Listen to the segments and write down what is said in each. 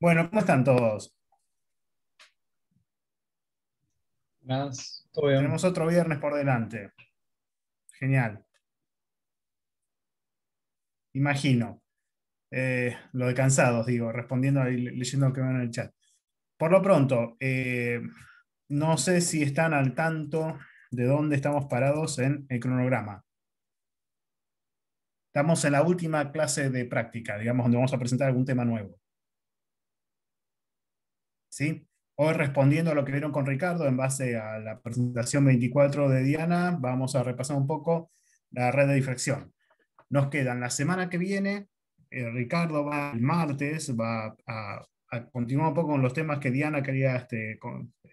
Bueno, ¿cómo están todos? Tenemos otro viernes por delante. Genial. Imagino. Eh, lo de cansados, digo, respondiendo y leyendo lo que ven en el chat. Por lo pronto, eh, no sé si están al tanto de dónde estamos parados en el cronograma. Estamos en la última clase de práctica, digamos, donde vamos a presentar algún tema nuevo. ¿Sí? Hoy respondiendo a lo que vieron con Ricardo en base a la presentación 24 de Diana, vamos a repasar un poco la red de difracción. Nos quedan la semana que viene, eh, Ricardo va el martes, va a, continuar un poco con los temas que Diana quería este,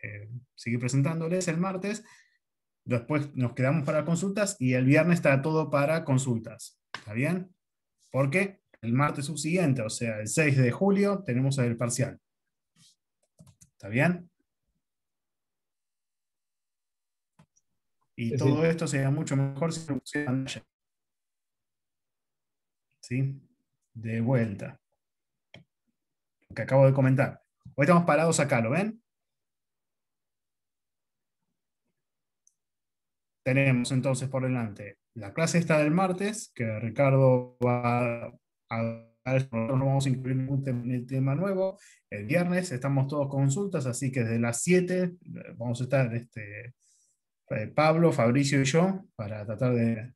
eh, seguir presentándoles el martes. Después nos quedamos para consultas y el viernes está todo para consultas. ¿Está bien? Porque el martes subsiguiente, o sea, el 6 de julio, tenemos el parcial. ¿Está bien? Y todo esto sería mucho mejor si lo pusieran ¿Sí? De vuelta. Lo que acabo de comentar. Hoy estamos parados acá, ¿lo ven? tenemos entonces por delante la clase esta del martes, que Ricardo va a no vamos a incluir ningún tema, nuevo. El viernes estamos todos consultas, así que desde las 7 eh, vamos a estar este, eh, Pablo, Fabricio y yo para tratar de,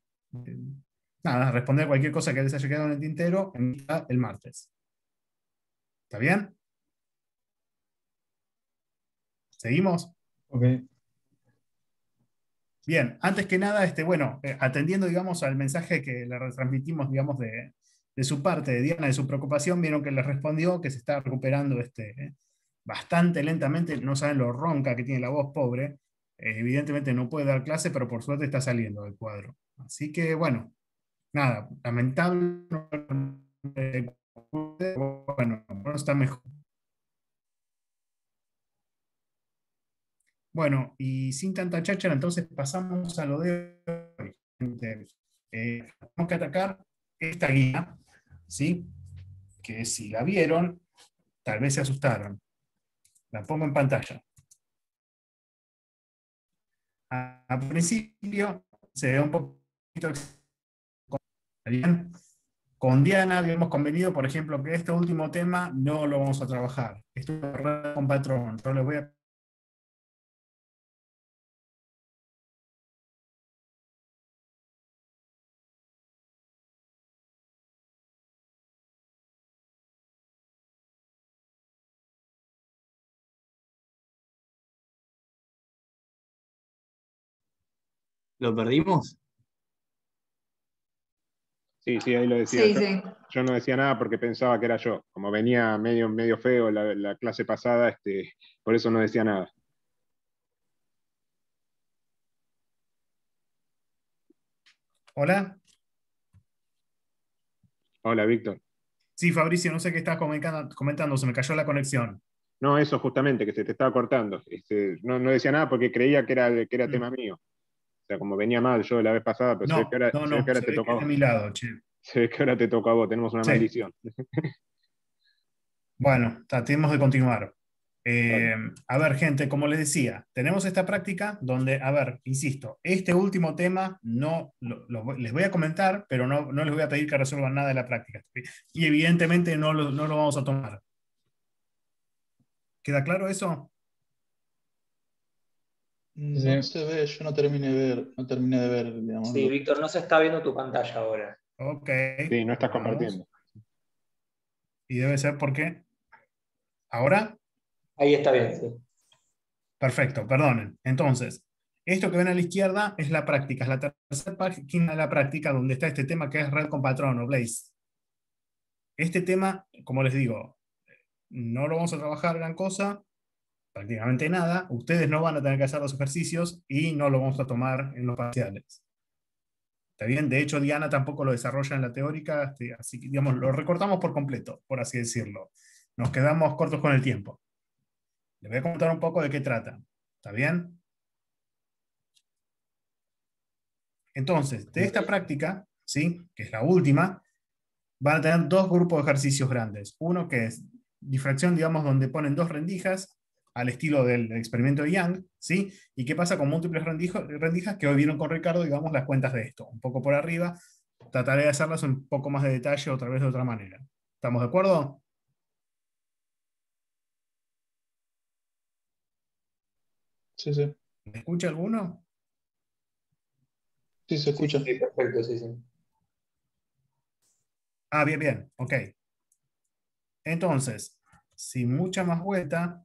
responder cualquier cosa que les haya quedado en el tintero el martes. ¿Está bien? ¿Seguimos? Ok. Bien, antes que nada, este, bueno, eh, atendiendo, digamos, al mensaje que le retransmitimos, digamos, de, su parte, de Diana, de su preocupación, vieron que le respondió que se está recuperando este, bastante lentamente, no saben lo ronca que tiene la voz, pobre. Eh, evidentemente no puede dar clase, pero por suerte está saliendo del cuadro. Así que, bueno, nada, lamentable, bueno, no está mejor. Bueno, y sin tanta cháchara, entonces pasamos a lo de hoy. Eh, tenemos que atacar esta guía, ¿sí? Que si la vieron, tal vez se asustaron. La pongo en pantalla. Al principio se ve un poquito con Diana hemos convenido, por ejemplo, que este último tema no lo vamos a trabajar. Esto con patrón. Yo lo voy a ¿Lo perdimos? Sí, sí, ahí lo decía. yo, no decía nada porque pensaba que era yo. Como venía medio, medio feo la, clase pasada, este, por eso no decía nada. Hola. Hola, Víctor. Sí, Fabricio, no sé qué estás comentando, se me cayó la conexión. No, eso justamente, que se te estaba cortando. Este, no, decía nada porque creía que era, que era mm. tema mío. O sea, como venía mal yo la vez pasada, pero sé que ahora, te tocó. a mi lado, Se ve que ahora te tocaba a vos, tenemos una maldición. bueno, tratemos de continuar. Eh, a ver, gente, como les decía, tenemos esta práctica donde, a ver, insisto, este último tema no les voy a comentar, pero no, no, les voy a pedir que resuelvan nada de la práctica. Y evidentemente no lo, no lo vamos a tomar. ¿Queda claro eso? Mm, no se ve, yo no terminé de ver, no terminé de ver, Sí, Víctor, no se está viendo tu pantalla ahora. Ok. Sí, no estás compartiendo. Y debe ser porque. ¿Ahora? Ahí está bien, Perfecto, perdonen. Entonces, esto que ven a la izquierda es la práctica, es la tercera página de la práctica donde está este tema que es red con patrón o blaze. Este tema, como les digo, no lo vamos a trabajar gran cosa, prácticamente nada, ustedes no van a tener que hacer los ejercicios y no lo vamos a tomar en los parciales. Está bien, de hecho Diana tampoco lo desarrolla en la teórica, este, así que digamos, lo recortamos por completo, por así decirlo. Nos quedamos cortos con el tiempo. Les voy a contar un poco de qué trata. ¿Está bien? Entonces, de esta práctica, ¿sí? que es la última, van a tener dos grupos de ejercicios grandes. Uno que es difracción, digamos, donde ponen dos rendijas al estilo del experimento de Young, ¿sí? ¿Y qué pasa con múltiples rendijas que hoy vieron con Ricardo, digamos, las cuentas de esto? Un poco por arriba, trataré de hacerlas un poco más de detalle otra vez de otra manera. ¿Estamos de acuerdo? Sí, sí. ¿Me escucha alguno? Sí, se escucha. Sí, perfecto, sí, sí. Ah, bien, bien, ok. Entonces, sin mucha más vuelta,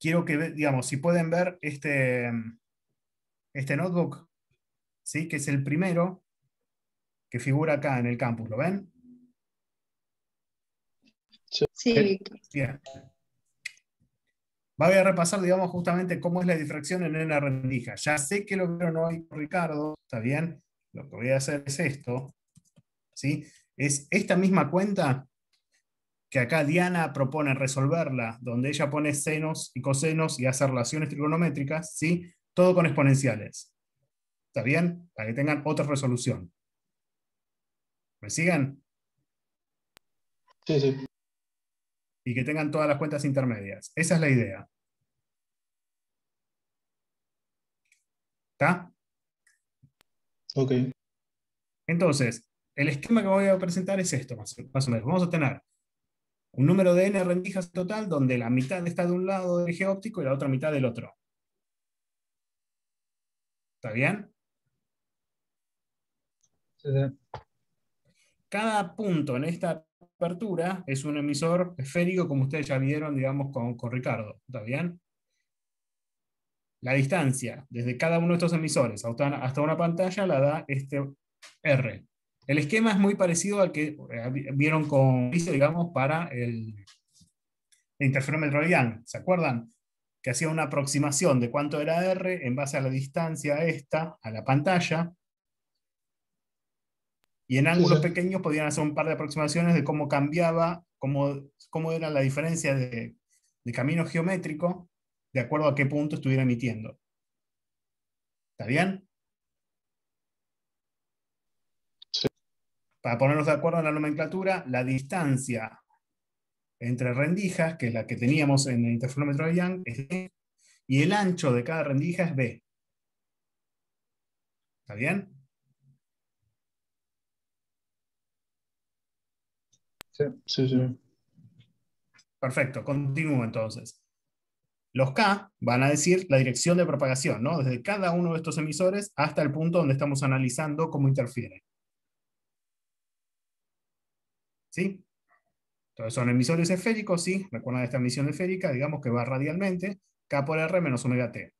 quiero que, digamos, si pueden ver este, em, este notebook, ¿sí? que es el primero que figura acá en el campus, ¿lo ven? Sí. Bien. Voy a repasar, digamos, justamente cómo es la difracción en una rendija. Ya sé que lo no hay, Ricardo, ¿está bien? Lo que voy a hacer es esto, ¿sí? Es esta misma cuenta que acá Diana propone resolverla, donde ella pone senos y cosenos y hace relaciones trigonométricas, ¿sí? todo con exponenciales. ¿Está bien? Para que tengan otra resolución. ¿Me siguen? Sí, sí. Y que tengan todas las cuentas intermedias. Esa es la idea. ¿Está? Ok. Entonces, el esquema que voy a presentar es esto, más, o menos. Vamos a tener un número de n rendijas total donde la mitad está de un lado del eje óptico y la otra mitad del otro. ¿Está bien? Cada punto en esta apertura es un emisor esférico, como ustedes ya vieron, digamos, con, con Ricardo. ¿Está bien? La distancia desde cada uno de estos emisores hasta una pantalla la da este R. El esquema es muy parecido al que eh, vieron con, digamos, para el, interferómetro de ¿se acuerdan? Que hacía una aproximación de cuánto era R en base a la distancia a esta, a la pantalla, y en ángulos pequeños podían hacer un par de aproximaciones de cómo cambiaba, cómo, era la diferencia de, de, camino geométrico de acuerdo a qué punto estuviera emitiendo. ¿Está bien? para ponernos de acuerdo en la nomenclatura, la distancia entre rendijas, que es la que teníamos en el interferómetro de Young, es D, y el ancho de cada rendija es B. ¿Está bien? Sí, sí, sí. Perfecto, continúo entonces. Los K van a decir la dirección de propagación, ¿no? Desde cada uno de estos emisores hasta el punto donde estamos analizando cómo interfieren. ¿sí? Entonces son emisores esféricos, ¿sí? Recuerdan esta emisión esférica, digamos que va radialmente, K por R menos omega T.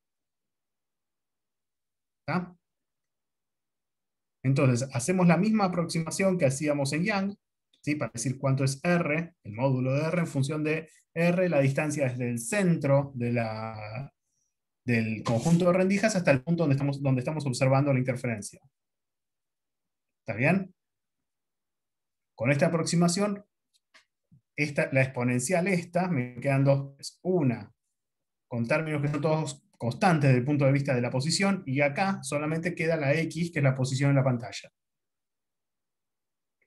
Entonces, hacemos la misma aproximación que hacíamos en Yang, ¿sí? para decir cuánto es R, el módulo de R, en función de R, la distancia desde el centro del conjunto de rendijas hasta el punto donde estamos, donde estamos observando la interferencia. ¿Está bien? Con esta aproximación, esta, la exponencial esta, me quedan dos, es una, con términos que son todos constantes desde el punto de vista de la posición, y acá solamente queda la X, que es la posición en la pantalla.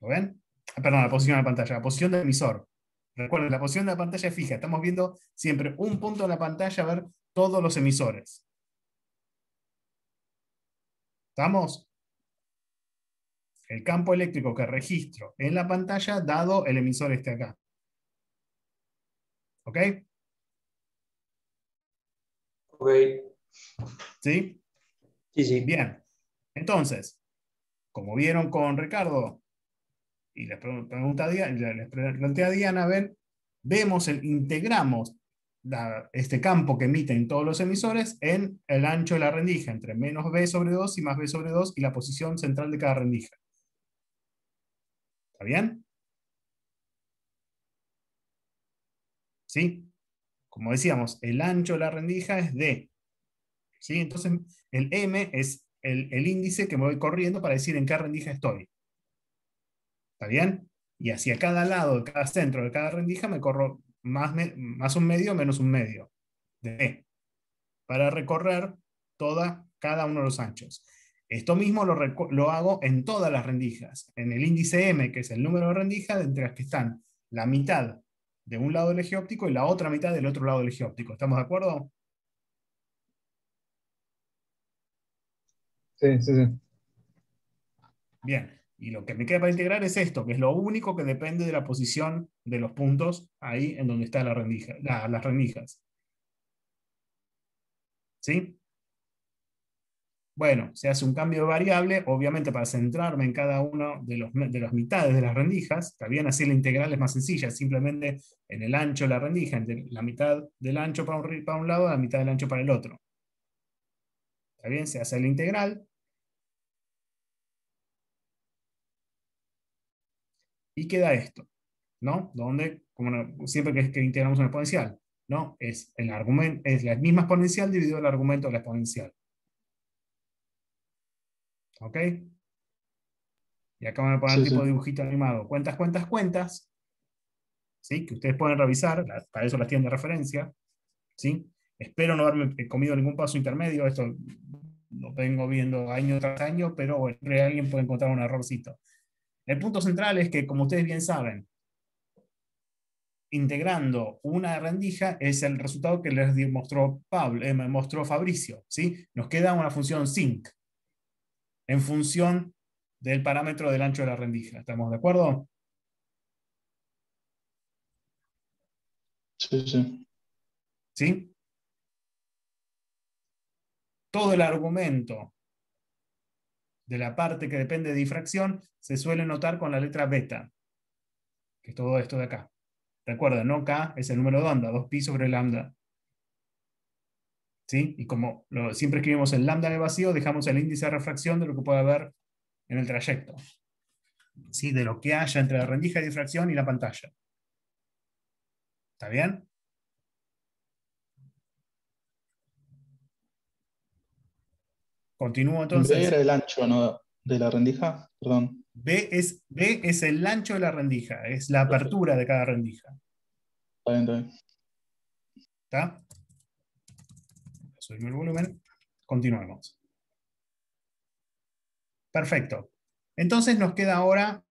¿Lo ven? Ah, perdón, la posición en la pantalla, la posición del emisor. Recuerden, la posición de la pantalla es fija, estamos viendo siempre un punto en la pantalla a ver todos los emisores. ¿Estamos? el campo eléctrico que registro en la pantalla dado el emisor este acá. ¿Ok? Ok. ¿Sí? Sí, sí. Bien. Entonces, como vieron con Ricardo, y les, pregunta, les plantea Diana, ver, vemos, el, integramos este campo que emiten todos los emisores en el ancho de la rendija, entre menos B sobre 2 y más B sobre 2 y la posición central de cada rendija bien? ¿Sí? Como decíamos, el ancho de la rendija es D. ¿Sí? Entonces, el M es el, índice que me voy corriendo para decir en qué rendija estoy. ¿Está bien? Y hacia cada lado, cada centro, de cada rendija, me corro más, más un medio menos un medio. de D. Para recorrer toda, cada uno de los anchos. Esto mismo lo, hago en todas las rendijas. En el índice M, que es el número de rendijas, entre las que están la mitad de un lado del eje óptico y la otra mitad del otro lado del eje óptico. ¿Estamos de acuerdo? Sí, sí, sí. Bien. Y lo que me queda para integrar es esto, que es lo único que depende de la posición de los puntos ahí en donde están la rendija, las rendijas. ¿Sí? Bueno, se hace un cambio de variable, obviamente para centrarme en cada una de, de las mitades de las rendijas, también así la integral es más sencilla, simplemente en el ancho de la rendija, entre la mitad del ancho para un, para un lado, la mitad del ancho para el otro. Está bien, se hace la integral. Y queda esto, ¿no? Donde, como siempre que, que integramos una exponencial, ¿no? Es, el argumento, es la misma exponencial dividido el argumento de la exponencial. ¿Ok? Y acá me poner un tipo de dibujito animado. Cuentas, cuentas, cuentas. ¿Sí? Que ustedes pueden revisar, para eso las tienen de referencia. ¿Sí? Espero no haberme eh, comido ningún paso intermedio. Esto lo vengo viendo año tras año, pero alguien puede encontrar un errorcito. El punto central es que, como ustedes bien saben, integrando una rendija es el resultado que les mostró Pablo, eh, mostró Fabricio. ¿sí? Nos queda una función sync en función del parámetro del ancho de la rendija. ¿Estamos de acuerdo? Sí, sí. ¿Sí? Todo el argumento de la parte que depende de difracción se suele notar con la letra beta, que es todo esto de acá. recuerden no K es el número de onda, 2pi sobre lambda. ¿sí? Y como siempre escribimos el lambda de vacío, dejamos el índice de refracción de lo que puede haber en el trayecto, ¿sí? De lo que haya entre la rendija de difracción y la pantalla. ¿Está bien? Continúo entonces. ¿B era el ancho de la rendija? Perdón. B es, B es el ancho de la rendija, es la apertura de cada rendija. Está bien, está bien. ¿Está? El el volumen. Continuemos. Perfecto. Entonces nos queda ahora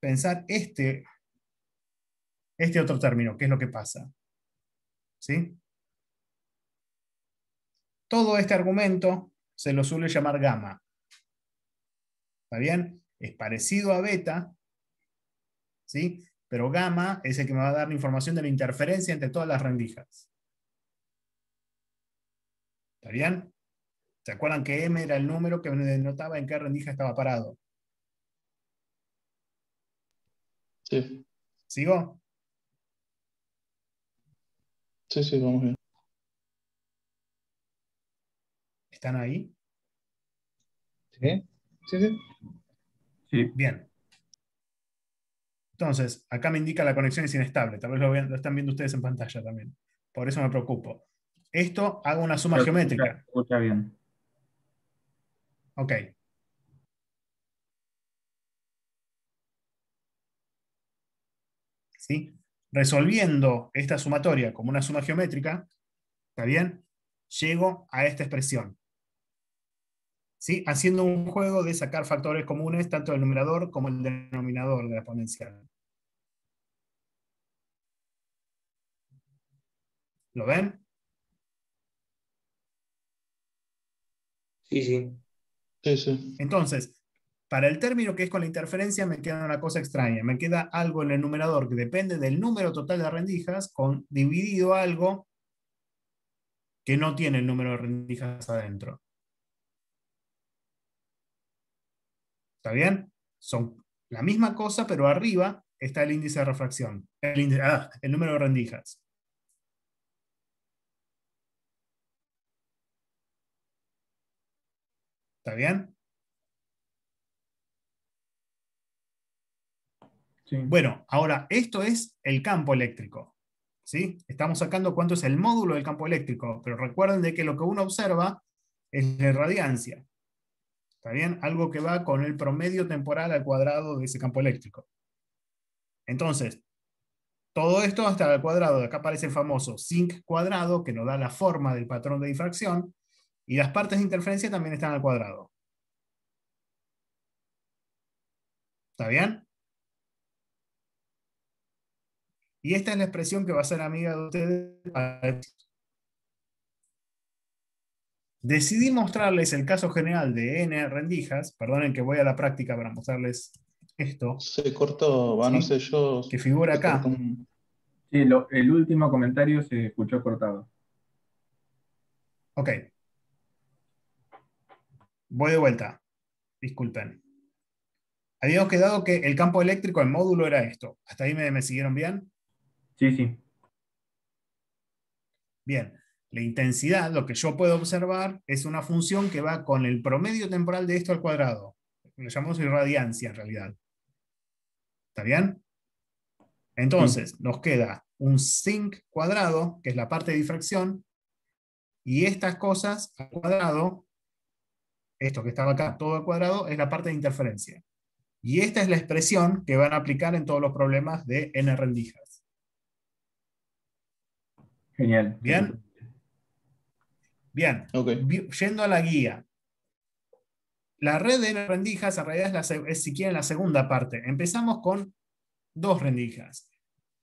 pensar este, este otro término, qué es lo que pasa. ¿Sí? Todo este argumento se lo suele llamar gamma. ¿Está bien? Es parecido a beta, ¿sí? pero gamma es el que me va a dar la información de la interferencia entre todas las rendijas. ¿Está bien? ¿Se acuerdan que M era el número que me denotaba en qué rendija estaba parado? Sí. ¿Sigo? Sí, sí, vamos bien. ¿Están ahí? Sí, sí, sí. sí. Bien. Entonces, acá me indica la conexión es inestable. Tal vez lo están viendo ustedes en pantalla también. Por eso me preocupo esto, hago una suma geométrica. bien. Ok. ¿Sí? Resolviendo esta sumatoria como una suma geométrica, ¿está bien? Llego a esta expresión. ¿Sí? Haciendo un juego de sacar factores comunes, tanto del numerador como el denominador de la exponencial. ¿Lo ven? Sí, sí. Entonces, para el término que es con la interferencia me queda una cosa extraña, me queda algo en el numerador que depende del número total de rendijas con dividido algo que no tiene el número de rendijas adentro. ¿Está bien? Son la misma cosa, pero arriba está el índice de refracción, ah, el número de rendijas. ¿Está bien? Bueno, ahora, esto es el campo eléctrico. ¿sí? Estamos sacando cuánto es el módulo del campo eléctrico, pero recuerden de que lo que uno observa es la radiancia. ¿Está bien? Algo que va con el promedio temporal al cuadrado de ese campo eléctrico. Entonces, todo esto hasta el cuadrado. Acá aparece el famoso zinc cuadrado, que nos da la forma del patrón de difracción. Y las partes de interferencia también están al cuadrado. ¿Está bien? Y esta es la expresión que va a ser amiga de ustedes. Decidí mostrarles el caso general de N rendijas. Perdonen que voy a la práctica para mostrarles esto. Se cortó, ¿van? no sé yo. Que figura acá. Sí, el último comentario se escuchó cortado. Ok. Voy de vuelta. Disculpen. Habíamos quedado que el campo eléctrico el módulo era esto. ¿Hasta ahí me, me siguieron bien? Sí, sí. Bien. La intensidad, lo que yo puedo observar, es una función que va con el promedio temporal de esto al cuadrado. Lo llamamos irradiancia en realidad. ¿Está bien? Entonces, nos queda un zinc cuadrado, que es la parte de difracción, y estas cosas al cuadrado esto que estaba acá todo al cuadrado, es la parte de interferencia. Y esta es la expresión que van a aplicar en todos los problemas de n rendijas. Genial. Bien. Bien. Yendo a la guía. La red de n rendijas en realidad es, si quieren la segunda parte. Empezamos con dos rendijas.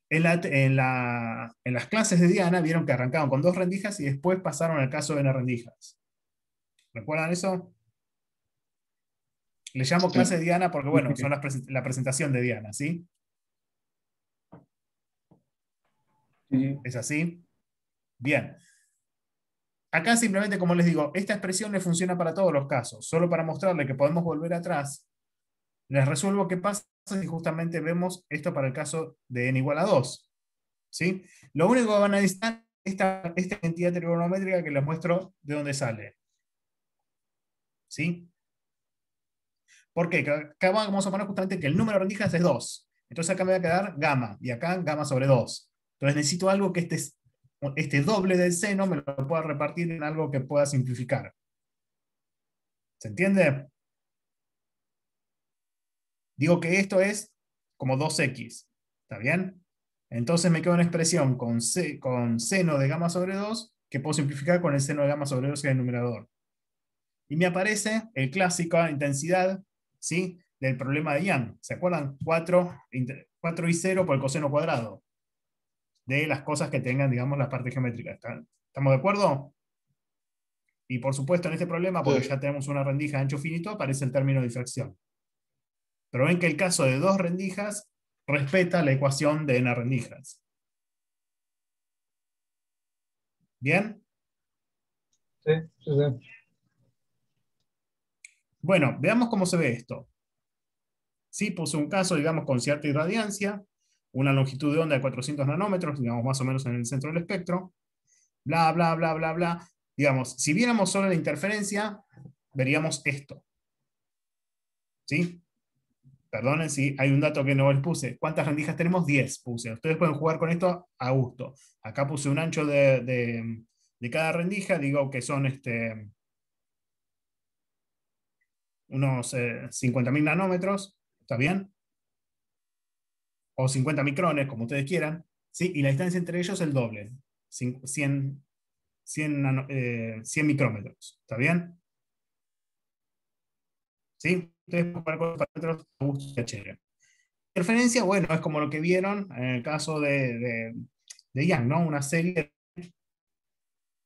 En, las clases de Diana vieron que arrancaban con dos rendijas y después pasaron al caso de n rendijas. ¿Recuerdan eso? Le llamo clase Diana porque, bueno, son la presentación de Diana, ¿sí? ¿Es así? Bien. Acá simplemente, como les digo, esta expresión le funciona para todos los casos. Solo para mostrarle que podemos volver atrás, les resuelvo qué pasa si justamente vemos esto para el caso de n igual a 2. ¿Sí? Lo único que van a necesitar es esta, esta entidad trigonométrica que les muestro de dónde sale. ¿Sí? ¿Por qué? Acá vamos a poner justamente que el número de rendijas es 2. Entonces acá me va a quedar gamma, y acá gamma sobre 2. Entonces necesito algo que este, este doble del seno me lo pueda repartir en algo que pueda simplificar. ¿Se entiende? Digo que esto es como 2x, ¿está bien? Entonces me queda una expresión con, con seno de gamma sobre 2 que puedo simplificar con el seno de gamma sobre 2 en el numerador. Y me aparece el clásico intensidad ¿sí? del problema de Ian. ¿Se acuerdan? 4, y 0 por el coseno cuadrado de las cosas que tengan, digamos, las partes geométricas. ¿Estamos de acuerdo? Y por supuesto, en este problema, porque ya tenemos una rendija de ancho finito, aparece el término de difracción. Pero ven que el caso de dos rendijas respeta la ecuación de n rendijas. ¿Bien? Sí, sí, sí. Bueno, veamos cómo se ve esto. Sí, puse un caso, digamos, con cierta irradiancia, una longitud de onda de 400 nanómetros, digamos, más o menos en el centro del espectro, bla, bla, bla, bla, bla. Digamos, si viéramos solo la interferencia, veríamos esto. ¿Sí? Perdonen si hay un dato que no les puse. ¿Cuántas rendijas tenemos? 10 puse. Ustedes pueden jugar con esto a gusto. Acá puse un ancho de, de cada rendija, digo que son este, unos 50.000 eh, nanómetros, ¿está bien? O 50 micrones, como ustedes quieran, ¿sí? Y la distancia entre ellos el doble, 100, 100, eh, micrómetros, ¿está bien? ¿Sí? Ustedes pueden con los parámetros de Interferencia, bueno, es como lo que vieron en el caso de, de, de Yang, ¿no? Una serie de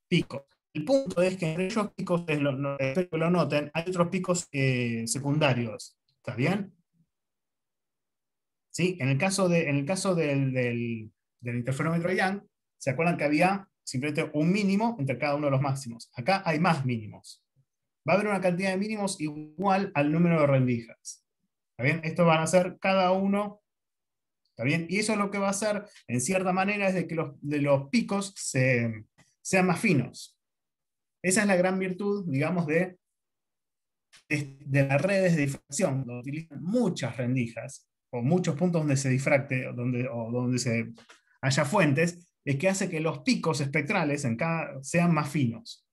picos el punto es que entre esos picos, eh, espero que lo noten, hay otros picos eh, secundarios. ¿Está bien? ¿Sí? En el caso, de, el caso del, interferómetro Young, ¿se acuerdan que había simplemente un mínimo entre cada uno de los máximos? Acá hay más mínimos. Va a haber una cantidad de mínimos igual al número de rendijas. ¿Está bien? Estos van a ser cada uno ¿Está bien? Y eso es lo que va a hacer, en cierta manera, es de que los, de los picos sean más finos. Esa es la gran virtud, digamos, de, de, las redes de difracción, donde utilizan muchas rendijas o muchos puntos donde se difracte o donde, o donde se haya fuentes, es que hace que los picos espectrales en cada, sean más finos.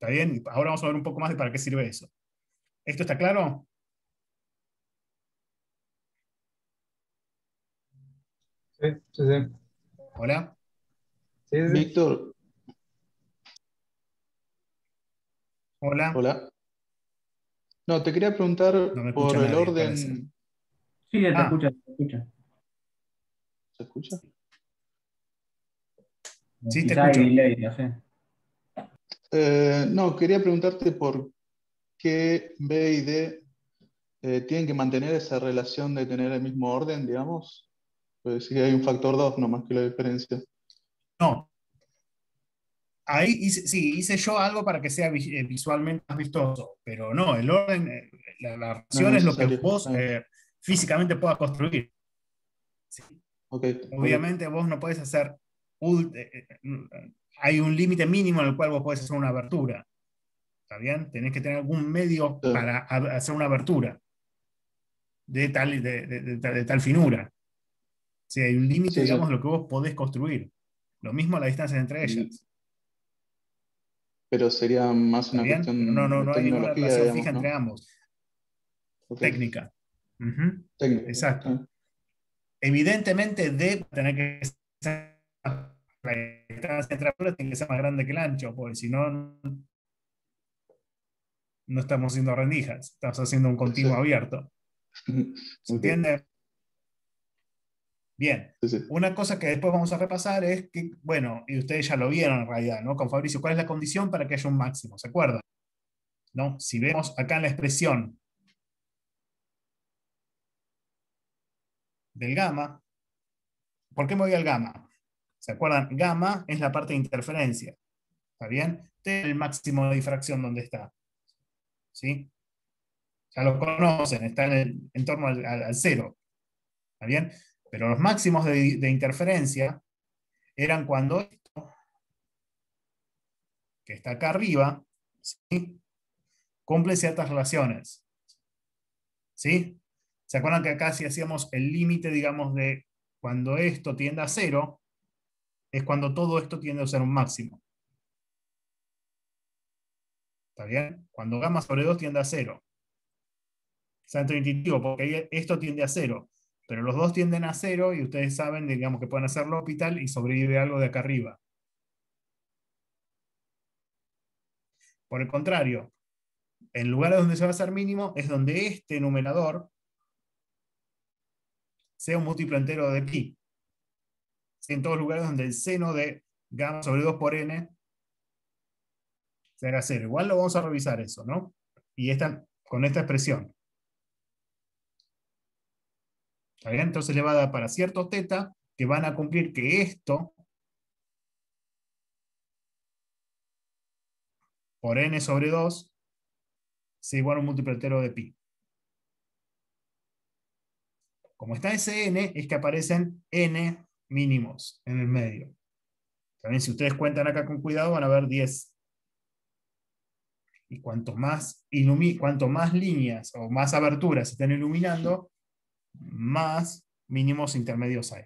¿Está bien? Ahora vamos a ver un poco más de para qué sirve eso. ¿Esto está claro? Sí, sí, sí. ¿Hola? Víctor, Hola. Hola. No, te quería preguntar por el orden. Sí, te ah. escucha, escucha. ¿Se escucha? Sí, te escucho. no, sé. Eh, no, quería preguntarte por qué B y D eh, tienen que mantener esa relación de tener el mismo orden, digamos. Pues si hay un factor 2 nomás que la diferencia. No, ahí hice, sí, hice yo algo para que sea eh, visualmente más vistoso, pero no, el orden, eh, la, la es lo que vos eh, físicamente puedas construir. Obviamente vos no puedes hacer, mm, hay un límite mínimo en el cual vos podés hacer una abertura. ¿Está bien? Tenés que tener algún medio para hacer una abertura de tal, de, de, tal finura. Si hay un límite, digamos, lo que vos podés construir. Lo mismo a la distancia entre mm. ellas. Pero sería más una cuestión. No, no, no hay ninguna relación fija entre ambos. Técnica. Técnica. Exacto. Evidentemente, debe tener que ser la tiene que ser más grande que el ancho, porque si no, no estamos haciendo rendijas, estamos haciendo un continuo abierto. ¿Se entiende? Bien, una cosa que después vamos a repasar es que, bueno, y ustedes ya lo vieron en realidad, ¿no? Con Fabricio, ¿cuál es la condición para que haya un máximo? ¿Se acuerdan? ¿No? Si vemos acá en la expresión del gamma, ¿por qué me voy al gamma? ¿Se acuerdan? Gamma es la parte de interferencia, ¿está bien? El máximo de difracción donde está, ¿sí? Ya lo conocen, está en, torno al cero, ¿está bien? Pero los máximos de, interferencia eran cuando esto, que está acá arriba, cumple ciertas relaciones. ¿Sí? ¿Se acuerdan que acá si hacíamos el límite, digamos, de cuando esto tiende a cero, es cuando todo esto tiende a ser un máximo? ¿Está bien? Cuando gamma sobre 2 tiende a cero. Santo intuitivo, porque esto tiende a cero. Pero los dos tienden a cero y ustedes saben, digamos, que pueden hacerlo hospital y sobrevive algo de acá arriba. Por el contrario, en lugares donde se va a hacer mínimo es donde este numerador sea un múltiplo entero de pi. En todos lugares donde el seno de gamma sobre 2 por n será cero. Igual lo vamos a revisar eso, ¿no? Y esta, con esta expresión entonces le va a dar para ciertos teta que van a cumplir que esto, por n sobre 2, sea igual a un múltiplo entero de pi. Como está ese n, es que aparecen n mínimos en el medio. También si ustedes cuentan acá con cuidado, van a ver 10. Y cuanto más, cuanto más líneas o más aberturas se estén iluminando, más mínimos intermedios hay.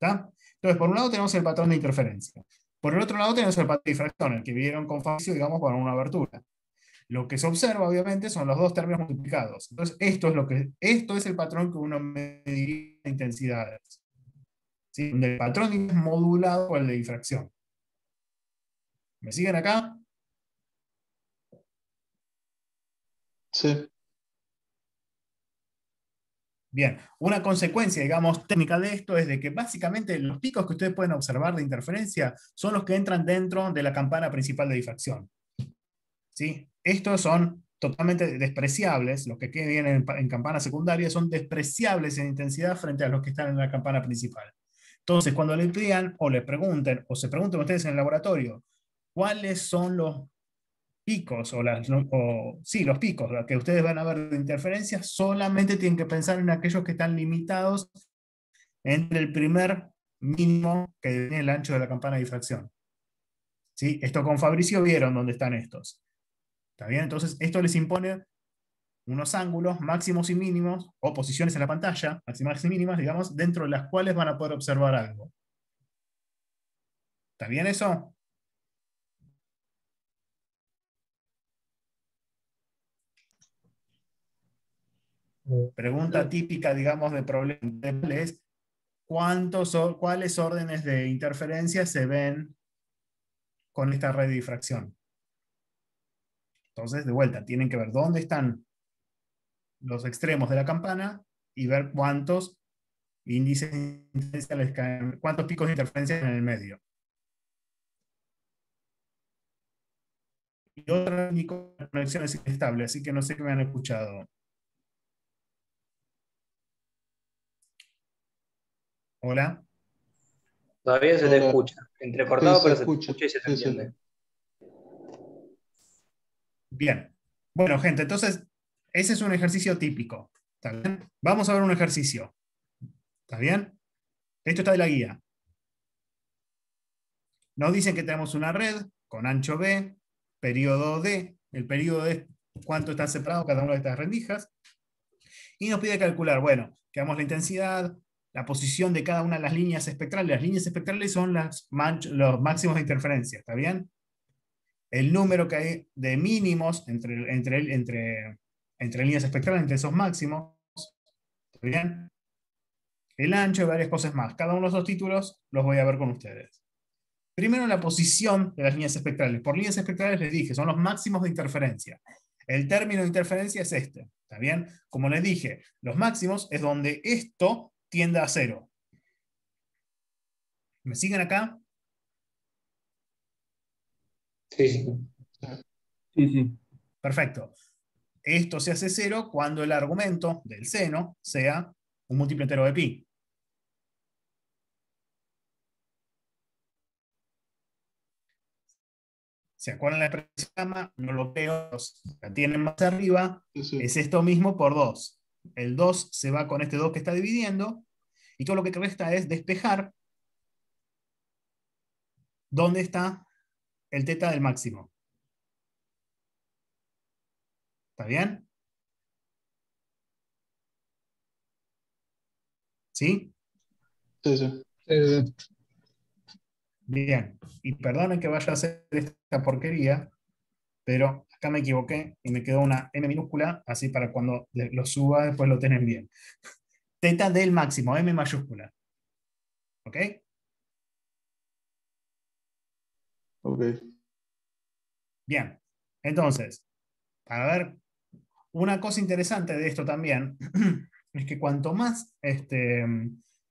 ¿Está? Entonces, por un lado tenemos el patrón de interferencia. Por el otro lado tenemos el patrón de difracción, el que vieron con Facio, digamos, con una abertura. Lo que se observa, obviamente, son los dos términos multiplicados. Entonces, esto es, lo que, esto es el patrón que uno mediría en intensidades. ¿Sí? Donde el patrón es modulado por el de difracción. ¿Me siguen acá? Sí. Bien, una consecuencia, digamos, técnica de esto es de que básicamente los picos que ustedes pueden observar de interferencia son los que entran dentro de la campana principal de difracción. ¿Sí? Estos son totalmente despreciables, los que vienen en, campana secundaria son despreciables en intensidad frente a los que están en la campana principal. Entonces, cuando le pidan o le pregunten o se pregunten ustedes en el laboratorio, ¿cuáles son los picos o las o, sí, los picos que ustedes van a ver de interferencia, solamente tienen que pensar en aquellos que están limitados en el primer mínimo que tiene el ancho de la campana de difracción. ¿Sí? Esto con Fabricio vieron dónde están estos. ¿Está bien? Entonces, esto les impone unos ángulos máximos y mínimos, o posiciones en la pantalla, máximas y mínimas, digamos, dentro de las cuales van a poder observar algo. ¿Está bien eso? Pregunta típica, digamos, de problemas es ¿cuántos, ¿cuáles órdenes de interferencia se ven con esta red de difracción? Entonces, de vuelta, tienen que ver dónde están los extremos de la campana y ver cuántos índices de cuántos picos de interferencia en el medio. Y otra conexión es inestable, así que no sé que me han escuchado. Hola. Todavía se te escucha. Entre pero se, escucha. y se entiende. Bien. Bueno, gente, entonces, ese es un ejercicio típico. ¿Está bien? Vamos a ver un ejercicio. ¿Está bien? Esto está de la guía. Nos dicen que tenemos una red con ancho B, periodo D. El periodo es cuánto está separado cada una de estas rendijas. Y nos pide calcular, bueno, quedamos la intensidad, la posición de cada una de las líneas espectrales. Las líneas espectrales son las los máximos de interferencia, ¿está bien? El número que hay de mínimos entre, entre, entre, entre líneas espectrales, entre esos máximos, ¿está bien? El ancho y varias cosas más. Cada uno de esos títulos los voy a ver con ustedes. Primero la posición de las líneas espectrales. Por líneas espectrales les dije, son los máximos de interferencia. El término de interferencia es este, ¿está bien? Como les dije, los máximos es donde esto tienda a cero. ¿Me siguen acá? Sí, Perfecto. Esto se hace cero cuando el argumento del seno sea un múltiplo entero de pi. ¿Se acuerdan la expresión? No lo veo, la tienen más arriba. Es esto mismo por dos el 2 se va con este 2 que está dividiendo. Y todo lo que resta es despejar dónde está el teta del máximo. ¿Está bien? ¿Sí? Bien. Y perdonen que vaya a hacer esta porquería, pero me equivoqué y me quedó una M minúscula, así para cuando lo suba después lo tienen bien. Teta del máximo, M mayúscula. ¿Ok? Ok. Bien, entonces, a ver, una cosa interesante de esto también es que cuanto más este,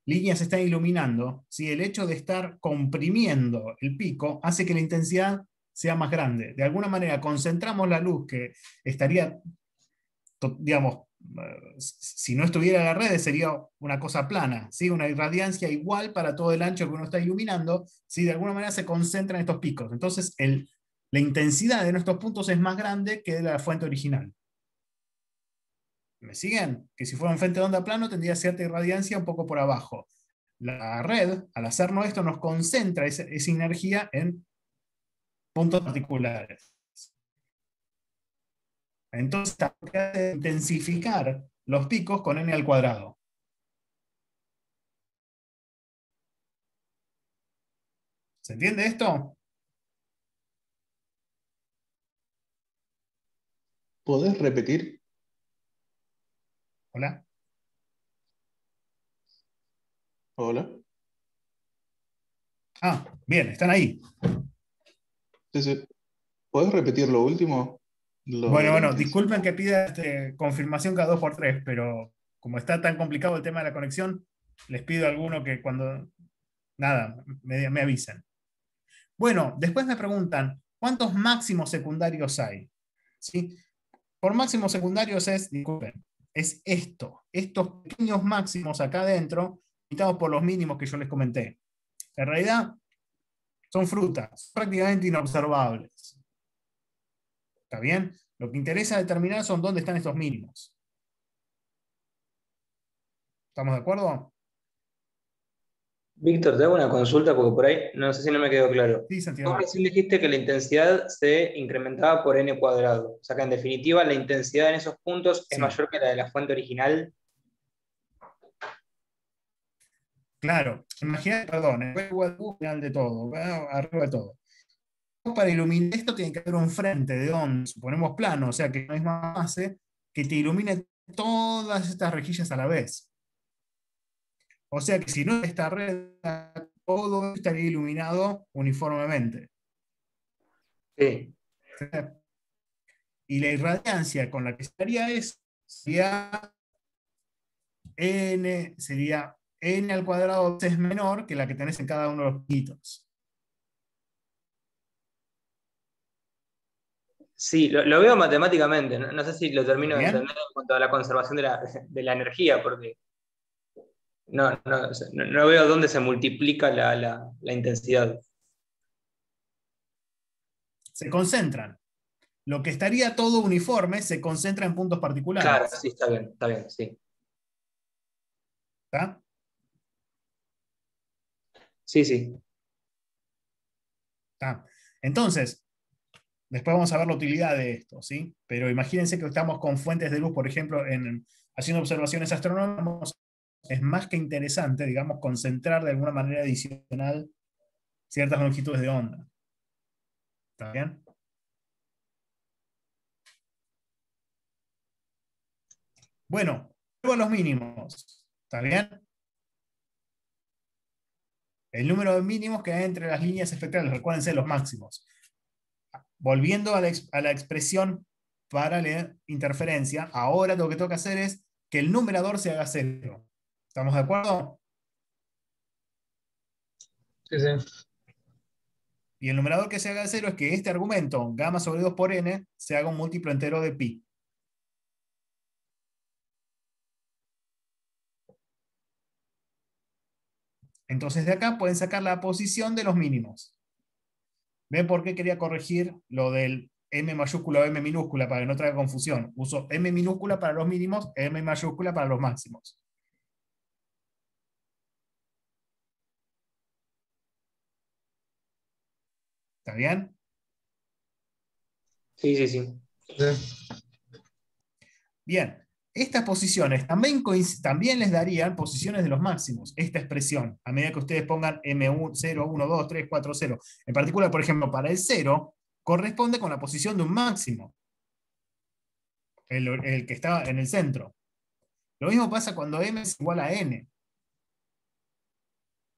líneas están iluminando, si el hecho de estar comprimiendo el pico hace que la intensidad sea más grande. De alguna manera concentramos la luz que estaría, digamos, eh, si no estuviera la red sería una cosa plana, ¿sí? una irradiancia igual para todo el ancho que uno está iluminando, si de alguna manera se concentra en estos picos. Entonces la intensidad de nuestros puntos es más grande que de la fuente original. ¿Me siguen? Que si fuera un frente de onda plano tendría cierta irradiancia un poco por abajo. La red, al hacernos esto, nos concentra esa energía en puntos particulares. Entonces, intensificar los picos con n al cuadrado. ¿Se entiende esto? ¿Podés repetir? Hola. Hola. Ah, bien, están ahí. Puedes repetir lo último? bueno, bueno, disculpen que pida este, confirmación cada dos por tres, pero como está tan complicado el tema de la conexión, les pido a alguno que cuando... Nada, me, avisen. Bueno, después me preguntan, ¿cuántos máximos secundarios hay? ¿Sí? Por máximos secundarios es, disculpen, es esto, estos pequeños máximos acá adentro, quitados por los mínimos que yo les comenté. En realidad, son frutas, prácticamente inobservables. ¿Está bien? Lo que interesa determinar son dónde están estos mínimos. ¿Estamos de acuerdo? Víctor, te hago una consulta porque por ahí no sé si no me quedó claro. Sí, Santiago. Vos dijiste que la intensidad se incrementaba por n cuadrado. O sea que en definitiva la intensidad en esos puntos es mayor que la de la fuente original Claro, imagínate, perdón, el final de todo, arriba de todo. Para iluminar esto tiene que haber un frente de donde suponemos plano, o sea que la más base que te ilumine todas estas rejillas a la vez. O sea que si no esta red, todo estaría iluminado uniformemente. Sí. Y la irradiancia con la que estaría es sería N, sería n al cuadrado es menor que la que tenés en cada uno de los piquitos. Sí, lo, veo matemáticamente, no, sé si lo termino de entender en cuanto a la conservación de la, energía, porque no, veo dónde se multiplica la, intensidad. Se concentran. Lo que estaría todo uniforme se concentra en puntos particulares. Claro, sí, está bien, está bien, sí. Sí, sí. entonces, después vamos a ver la utilidad de esto, ¿sí? Pero imagínense que estamos con fuentes de luz, por ejemplo, en, haciendo observaciones astronómicas, es más que interesante, digamos, concentrar de alguna manera adicional ciertas longitudes de onda. ¿Está bien? Bueno, luego los mínimos. ¿Está bien? El número de mínimos que hay entre las líneas espectrales, recuérdense los máximos. Volviendo a la, expresión para la interferencia, ahora lo que tengo que hacer es que el numerador se haga cero. ¿Estamos de acuerdo? Sí, sí. Y el numerador que se haga cero es que este argumento, gamma sobre 2 por n, se haga un múltiplo entero de pi. Entonces de acá pueden sacar la posición de los mínimos. ¿Ven por qué quería corregir lo del M mayúscula o M minúscula para que no traiga confusión? Uso M minúscula para los mínimos, M mayúscula para los máximos. ¿Está bien? Sí, sí, sí. Bien. Estas posiciones también, les darían posiciones de los máximos, esta expresión, a medida que ustedes pongan M0, 1, 2, 3, 4, 0. En particular, por ejemplo, para el 0, corresponde con la posición de un máximo, el, que está en el centro. Lo mismo pasa cuando M es igual a N.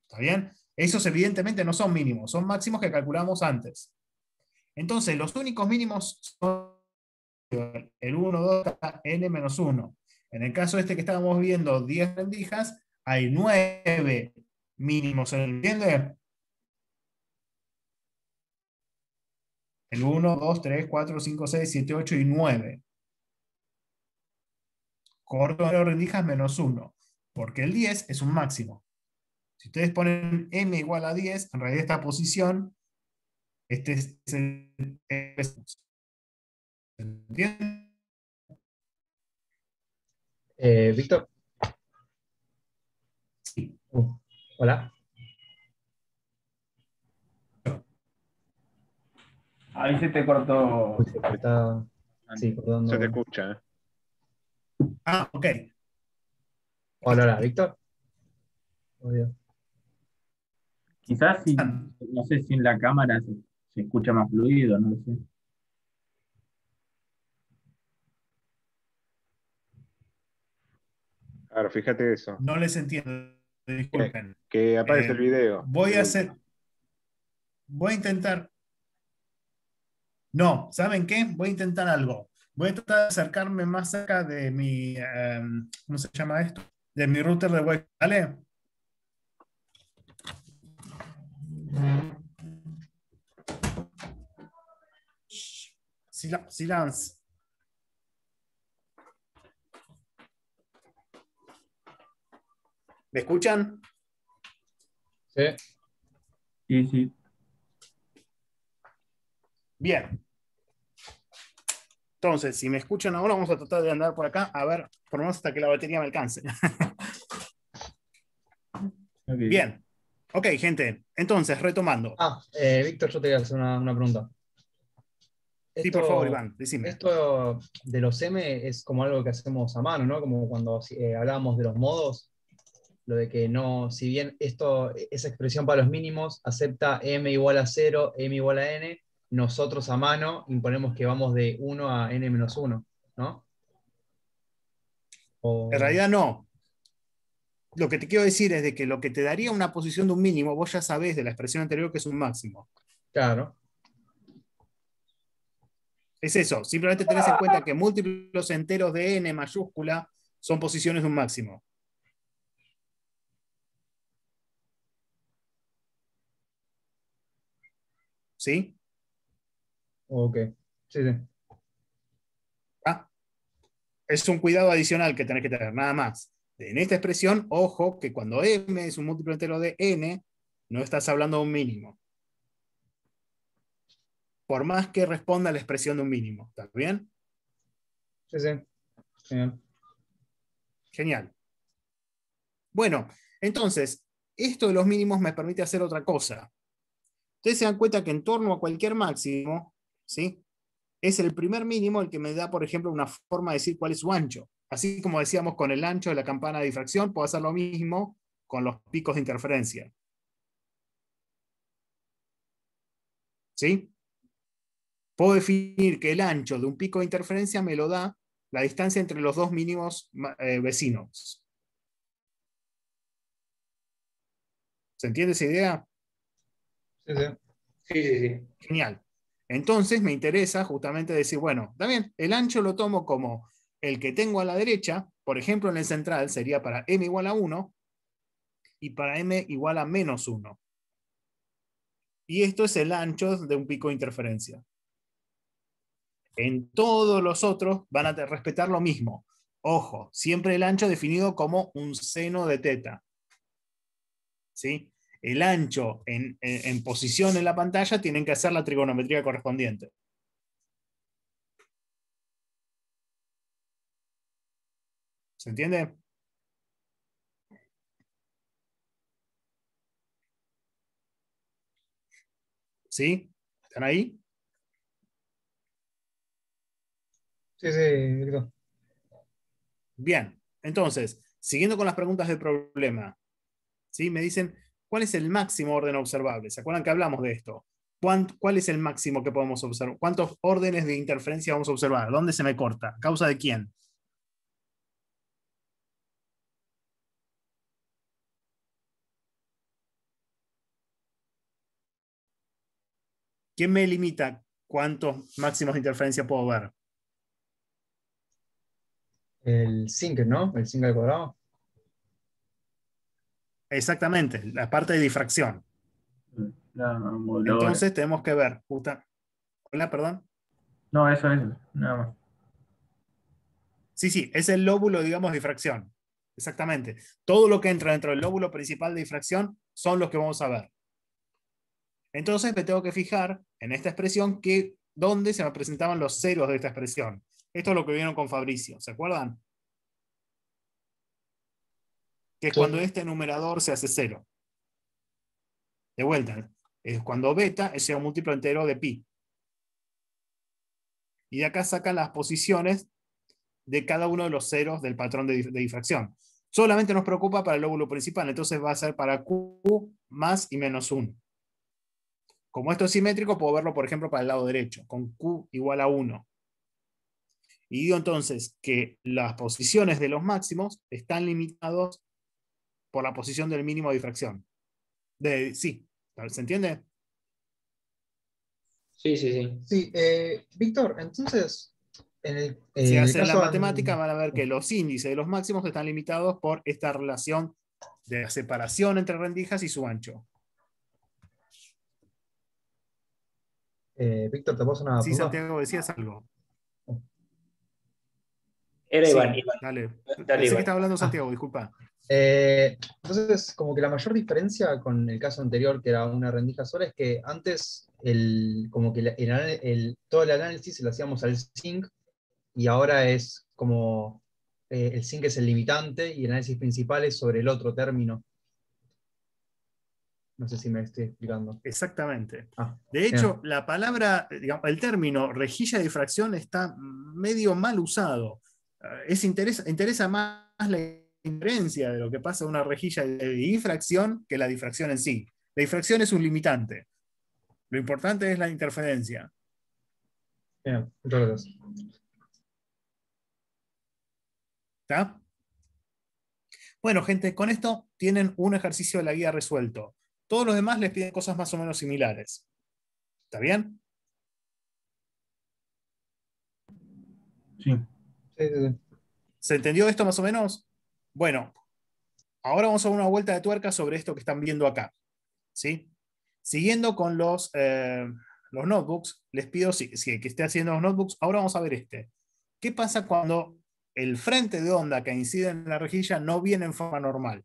¿Está bien? Esos evidentemente no son mínimos, son máximos que calculamos antes. Entonces, los únicos mínimos son el 1, 2, n menos 1. En el caso este que estábamos viendo, 10 rendijas, hay 9 mínimos, ¿se entiende? El 1, 2, 3, 4, 5, 6, 7, 8 y 9. Corto de rendijas menos 1, porque el 10 es un máximo. Si ustedes ponen m igual a 10, en realidad esta posición, este es el... Eh, Víctor. Sí. Uh, hola. Ahí se te cortó. se, te escucha. ¿eh? Ah, ok. Hola, hola, Víctor. Quizás, no sé si en la cámara se, escucha más fluido, no sé. Claro, fíjate eso. No les entiendo, disculpen. Eh, que, aparece el eh, video. Voy a eh, hacer. Voy a intentar. No, ¿saben qué? Voy a intentar algo. Voy a tratar de acercarme más acá de mi. Em, ¿Cómo se llama esto? De mi router de web. ¿Vale? Silence. ¿Me escuchan? Sí. Sí, sí. Bien. Entonces, si me escuchan ahora, vamos a tratar de andar por acá, a ver, por lo menos hasta que la batería me alcance. Bien. Ok, gente. Entonces, retomando. Ah, eh, Víctor, yo te voy a hacer una, pregunta. sí, por favor, Iván, decime. Esto de los M es como algo que hacemos a mano, ¿no? Como cuando eh, hablábamos de los modos, lo de que no, si bien esto, e, esa expresión para los mínimos acepta m igual a 0, m igual a n, nosotros a mano imponemos que vamos de 1 a n menos 1, ¿no? En realidad no. Lo que te quiero decir es de que lo que te daría una posición de un mínimo, vos ya sabés de la expresión anterior que es un máximo. Claro. Es eso, simplemente tenés en cuenta que múltiplos enteros de n mayúscula son posiciones de un máximo. ¿Sí? Ok, sí, ah. es un cuidado adicional que tenés que tener, nada más. En esta expresión, ojo que cuando m es un múltiplo entero de n, no estás hablando de un mínimo. Por más que responda a la expresión de un mínimo, ¿está bien? Sí, sí. Genial. Genial. Bueno, entonces, esto de los mínimos me permite hacer otra cosa. Ustedes se dan cuenta que en torno a cualquier máximo, ¿sí? Es el primer mínimo el que me da, por ejemplo, una forma de decir cuál es su ancho. Así como decíamos con el ancho de la campana de difracción, puedo hacer lo mismo con los picos de interferencia. ¿Sí? Puedo definir que el ancho de un pico de interferencia me lo da la distancia entre los dos mínimos eh, vecinos. ¿Se entiende esa idea? Sí, sí, sí. Genial. Entonces me interesa justamente decir, bueno, también el ancho lo tomo como el que tengo a la derecha, por ejemplo en el central sería para m igual a 1 y para m igual a menos 1. Y esto es el ancho de un pico de interferencia. En todos los otros van a respetar lo mismo. Ojo, siempre el ancho definido como un seno de teta. ¿Sí? el ancho en, posición en la pantalla, tienen que hacer la trigonometría correspondiente. ¿Se entiende? ¿Sí? ¿Están ahí? Sí, sí, Víctor. Bien, entonces, siguiendo con las preguntas del problema, ¿sí? me dicen, ¿Cuál es el máximo orden observable? ¿Se acuerdan que hablamos de esto? ¿Cuál es el máximo que podemos observar? ¿Cuántos órdenes de interferencia vamos a observar? ¿Dónde se me corta? ¿Causa de quién? ¿Quién me limita cuántos máximos de interferencia puedo ver? El 5, ¿no? El 5 al cuadrado. Exactamente, la parte de difracción. Entonces tenemos que ver, justa. Hola, perdón. No, eso es, nada Sí, sí, es el lóbulo, digamos, de difracción. Exactamente. Todo lo que entra dentro del lóbulo principal de difracción son los que vamos a ver. Entonces me tengo que fijar en esta expresión que dónde se me presentaban los ceros de esta expresión. Esto es lo que vieron con Fabricio, ¿se acuerdan? que es cuando este numerador se hace cero. De vuelta, es cuando beta sea un múltiplo entero de pi. Y de acá saca las posiciones de cada uno de los ceros del patrón de, difracción. Solamente nos preocupa para el óvulo principal, entonces va a ser para Q más y menos 1. Como esto es simétrico, puedo verlo, por ejemplo, para el lado derecho, con Q igual a 1. Y digo entonces que las posiciones de los máximos están limitados por la posición del mínimo de difracción. De, sí, ¿se entiende? Sí, sí, sí. Sí, eh, Víctor, entonces, si hacen la matemática van a ver que los índices de los máximos están limitados por esta relación de separación entre rendijas y su ancho. Eh, Víctor, ¿te puedo una Sí, Santiago, decías algo. Era Iván. Dale. dale que está hablando ah. Santiago, disculpa. Eh, entonces, como que la mayor diferencia con el caso anterior, que era una rendija sola, es que antes el, como que el, todo el análisis Se lo hacíamos al zinc y ahora es como eh, el zinc es el limitante y el análisis principal es sobre el otro término. No sé si me estoy explicando. Exactamente. Ah, de hecho, la palabra, eh, digamos, el término rejilla de difracción está medio mal usado. Es interesa, interesa más la diferencia de lo que pasa en una rejilla de difracción que la difracción en sí. La difracción es un limitante. Lo importante es la interferencia. ¿Está? Bueno, gente, con esto tienen un ejercicio de la guía resuelto. Todos los demás les piden cosas más o menos similares. ¿Está bien? Sí. ¿Se entendió esto más o menos? Bueno, ahora vamos a una vuelta de tuerca sobre esto que están viendo acá. ¿sí? Siguiendo con los, eh, los notebooks, les pido que esté haciendo los notebooks, ahora vamos a ver este. ¿Qué pasa cuando el frente de onda que incide en la rejilla no viene en forma normal?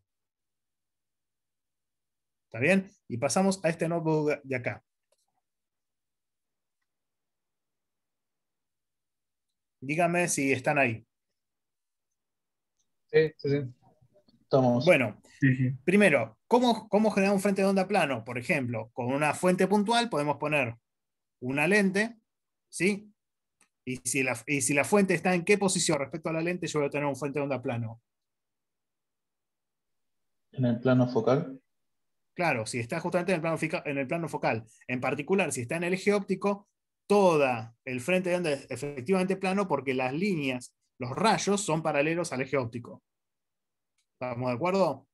¿Está bien? Y pasamos a este notebook de acá. Díganme si están ahí. Bueno, primero, ¿cómo, ¿cómo generar un frente de onda plano? Por ejemplo, con una fuente puntual podemos poner una lente, ¿sí? Y si, la, si la fuente está en qué posición respecto a la lente, yo voy a tener un frente de onda plano. ¿En el plano focal? Claro, si está justamente en el plano, en el plano focal. En particular, si está en el eje óptico, toda el frente de onda es efectivamente plano porque las líneas los rayos son paralelos al eje óptico. ¿Estamos de acuerdo?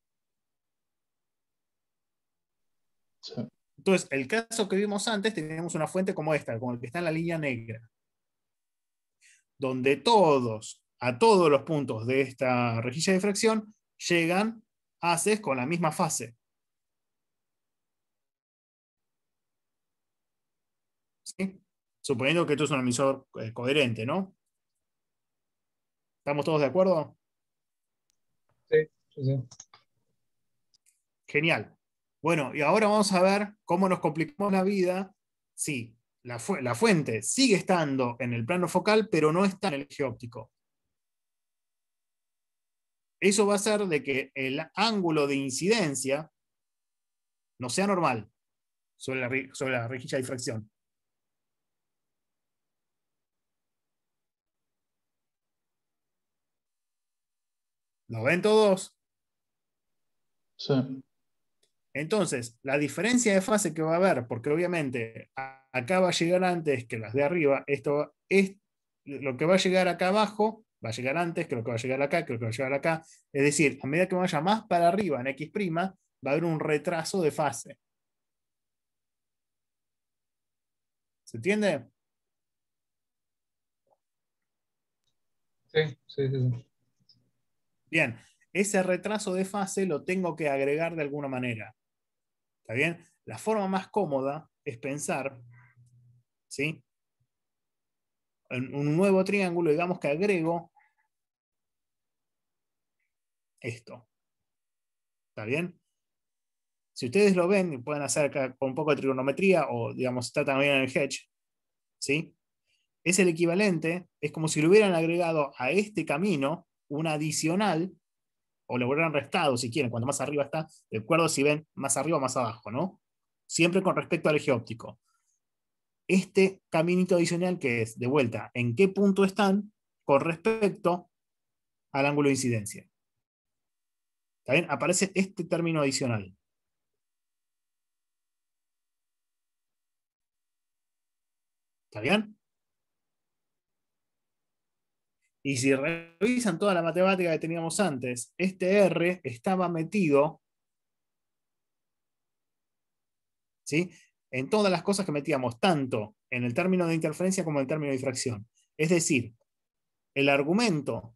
Entonces, el caso que vimos antes, teníamos una fuente como esta, como el que está en la línea negra, donde todos, a todos los puntos de esta rejilla de difracción, llegan haces con la misma fase. ¿Sí? Suponiendo que esto es un emisor eh, coherente, ¿no? ¿Estamos todos de acuerdo? Sí, sí, Genial. Bueno, y ahora vamos a ver cómo nos complicamos la vida si la, fuente sigue estando en el plano focal, pero no está en el eje óptico. Eso va a hacer de que el ángulo de incidencia no sea normal sobre la, sobre la rejilla de difracción. ¿Lo Sí. Entonces, la diferencia de fase que va a haber, porque obviamente acá va a llegar antes que las de arriba, esto es lo que va a llegar acá abajo, va a llegar antes que lo que va a llegar acá, que lo que va a llegar acá. Es decir, a medida que vaya más para arriba en X', va a haber un retraso de fase. ¿Se entiende? Sí, sí, sí. sí. Bien, ese retraso de fase lo tengo que agregar de alguna manera. ¿Está bien? La forma más cómoda es pensar, ¿sí? En un nuevo triángulo, digamos que agrego esto. ¿Está bien? Si ustedes lo ven, pueden hacer con un poco de trigonometría o, digamos, está también en el hedge, ¿sí? Es el equivalente, es como si lo hubieran agregado a este camino, una adicional, o le volverán restado, si quieren, cuando más arriba está, de acuerdo si ven más arriba o más abajo, ¿no? Siempre con respecto al eje óptico. Este caminito adicional que es, de vuelta, en qué punto están con respecto al ángulo de incidencia. ¿Está bien? Aparece este término adicional. ¿Está bien? Y si revisan toda la matemática que teníamos antes, este R estaba metido ¿sí? en todas las cosas que metíamos, tanto en el término de interferencia como en el término de difracción. Es decir, el argumento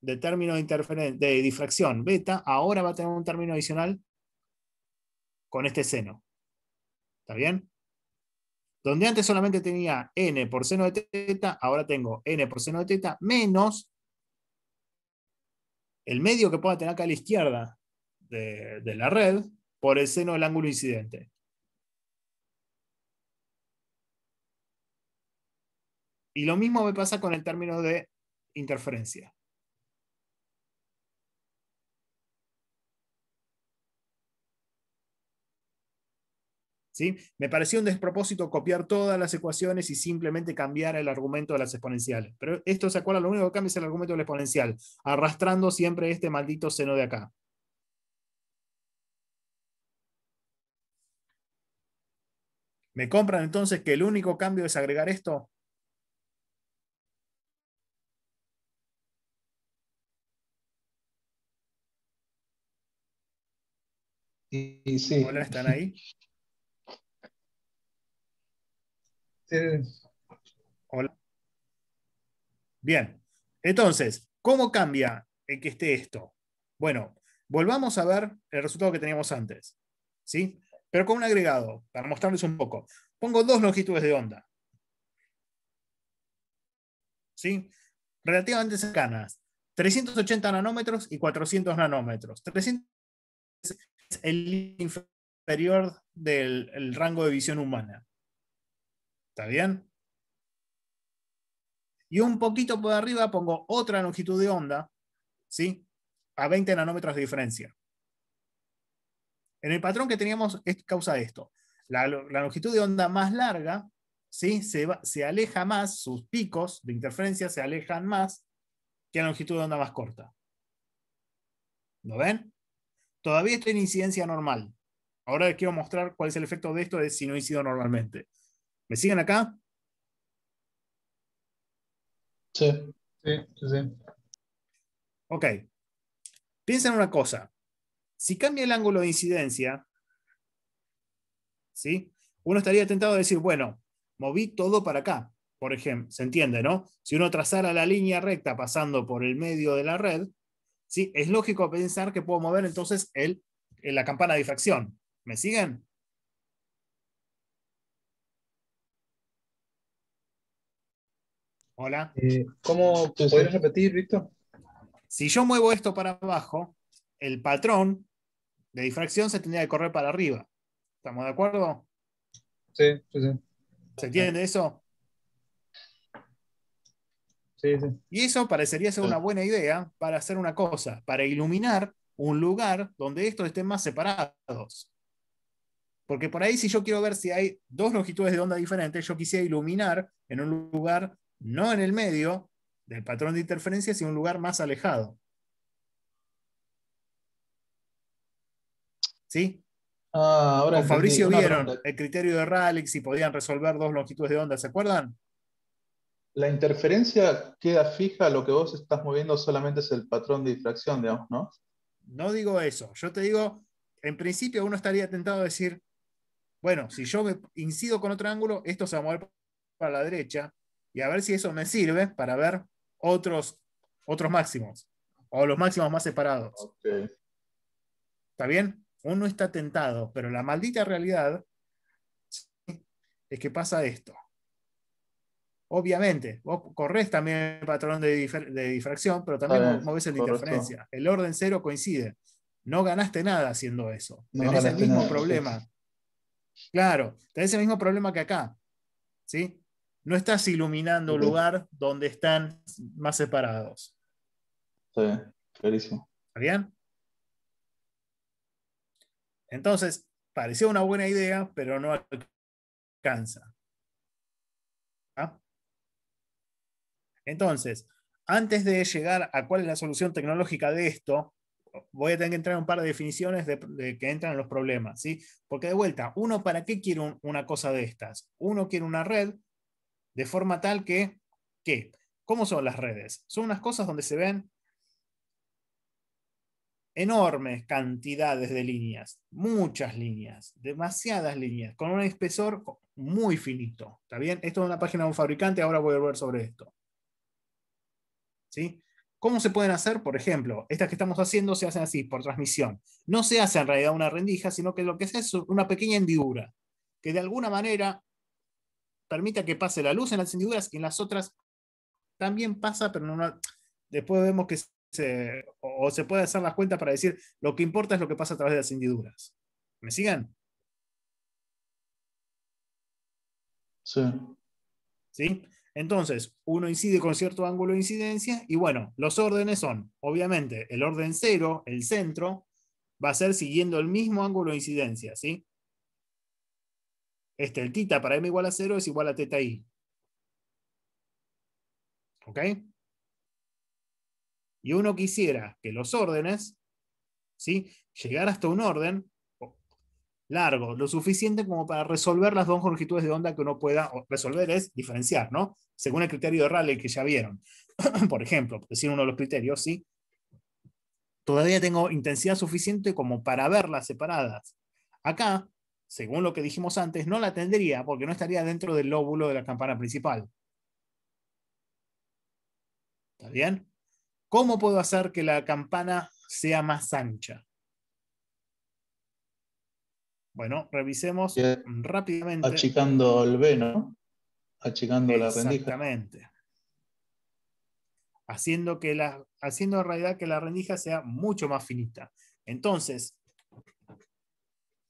de término de, de difracción beta ahora va a tener un término adicional con este seno. ¿Está bien? Donde antes solamente tenía n por seno de teta, ahora tengo n por seno de teta menos el medio que pueda tener acá a la izquierda de, de la red por el seno del ángulo incidente. Y lo mismo me pasa con el término de interferencia. ¿sí? Me pareció un despropósito copiar todas las ecuaciones y simplemente cambiar el argumento de las exponenciales. Pero esto, ¿se acuerda, Lo único que cambia es el argumento de la exponencial, arrastrando siempre este maldito seno de acá. ¿Me compran entonces que el único cambio es agregar esto? Sí, sí. ¿están ahí? Hola. Bien. Entonces, ¿cómo cambia el que esté esto? Bueno, volvamos a ver el resultado que teníamos antes. ¿Sí? Pero con un agregado, para mostrarles un poco. Pongo dos longitudes de onda. ¿Sí? Relativamente cercanas. 380 nanómetros y 400 nanómetros. 300 es el inferior del rango de visión humana. ¿Está bien? Y un poquito por arriba pongo otra longitud de onda, ¿sí? A 20 nanómetros de diferencia. En el patrón que teníamos es causa esto. La, longitud de onda más larga, ¿sí? Se, aleja más, sus picos de interferencia se alejan más que la longitud de onda más corta. ¿Lo ven? Todavía estoy en incidencia normal. Ahora les quiero mostrar cuál es el efecto de esto de si no incido normalmente. ¿Me siguen acá? Sí, sí, sí. Ok. Piensen en una cosa. Si cambia el ángulo de incidencia, ¿sí? Uno estaría tentado a decir, bueno, moví todo para acá, por ejemplo. ¿Se entiende, no? Si uno trazara la línea recta pasando por el medio de la red, ¿sí? Es lógico pensar que puedo mover entonces el, la campana de difracción. ¿Me siguen? Hola. Eh, ¿Cómo podrías repetir, Víctor? Si yo muevo esto para abajo, el patrón de difracción se tendría que correr para arriba. ¿Estamos de acuerdo? Sí, sí, sí. ¿Se entiende eso? Sí, sí. Y eso parecería ser una buena idea para hacer una cosa, para iluminar un lugar donde estos estén más separados. Porque por ahí, si yo quiero ver si hay dos longitudes de onda diferentes, yo quisiera iluminar en un lugar no en el medio del patrón de interferencia, sino un lugar más alejado. ¿Sí? Ah, ahora Con Fabricio vieron el criterio de Raleigh si podían resolver dos longitudes de onda, ¿se acuerdan? La interferencia queda fija, lo que vos estás moviendo solamente es el patrón de difracción, digamos, ¿no? No digo eso, yo te digo, en principio uno estaría tentado a decir, bueno, si yo incido con otro ángulo, esto se va a mover para la derecha, y a ver si eso me sirve para ver otros, otros máximos o los máximos más separados. ¿Está bien? Uno está tentado, pero la maldita realidad es que pasa esto. Obviamente, vos corres también el patrón de, difracción, pero también ver, moves el interferencia. El orden cero coincide. No ganaste nada haciendo eso. tenés el mismo problema. Claro, tenés el mismo problema que acá. ¿Sí? no estás iluminando lugar donde están más separados. Sí, clarísimo. ¿Está bien? Entonces, parecía una buena idea, pero no alcanza. ¿Ah? Entonces, antes de llegar a cuál es la solución tecnológica de esto, voy a tener que entrar en un par de definiciones de, que entran en los problemas, ¿sí? Porque de vuelta, uno para qué quiere una cosa de estas? Uno quiere una red de forma tal que, ¿Cómo son las redes? Son unas cosas donde se ven enormes cantidades de líneas, muchas líneas, demasiadas líneas, con un espesor muy finito. ¿Está bien? Esto es una página de un fabricante, ahora voy a volver sobre esto. ¿Sí? ¿Cómo se pueden hacer? Por ejemplo, estas que estamos haciendo se hacen así, por transmisión. No se hace en realidad una rendija, sino que lo que se hace es una pequeña hendidura, que de alguna manera permita que pase la luz en las hendiduras y en las otras también pasa, pero después vemos que se, o se puede hacer las cuentas para decir lo que importa es lo que pasa a través de las hendiduras. ¿Me sigan? Sí. ¿Sí? Entonces, uno incide con cierto ángulo de incidencia y bueno, los órdenes son, obviamente, el orden cero, el centro, va a ser siguiendo el mismo ángulo de incidencia, ¿sí? este, el tita para m igual a 0 es igual a teta i. ¿Ok? Y uno quisiera que los órdenes, ¿sí? llegar hasta un orden largo, lo suficiente como para resolver las dos longitudes de onda que uno pueda resolver es diferenciar, ¿no? Según el criterio de Rayleigh que ya vieron. por ejemplo, decir uno de los criterios, ¿sí? Todavía tengo intensidad suficiente como para verlas separadas. Acá según lo que dijimos antes, no la tendría porque no estaría dentro del lóbulo de la campana principal. ¿Está bien? ¿Cómo puedo hacer que la campana sea más ancha? Bueno, revisemos rápidamente. Achicando el veno, achicando la rendija. Exactamente. Haciendo, que la, haciendo en realidad que la rendija sea mucho más finita. Entonces,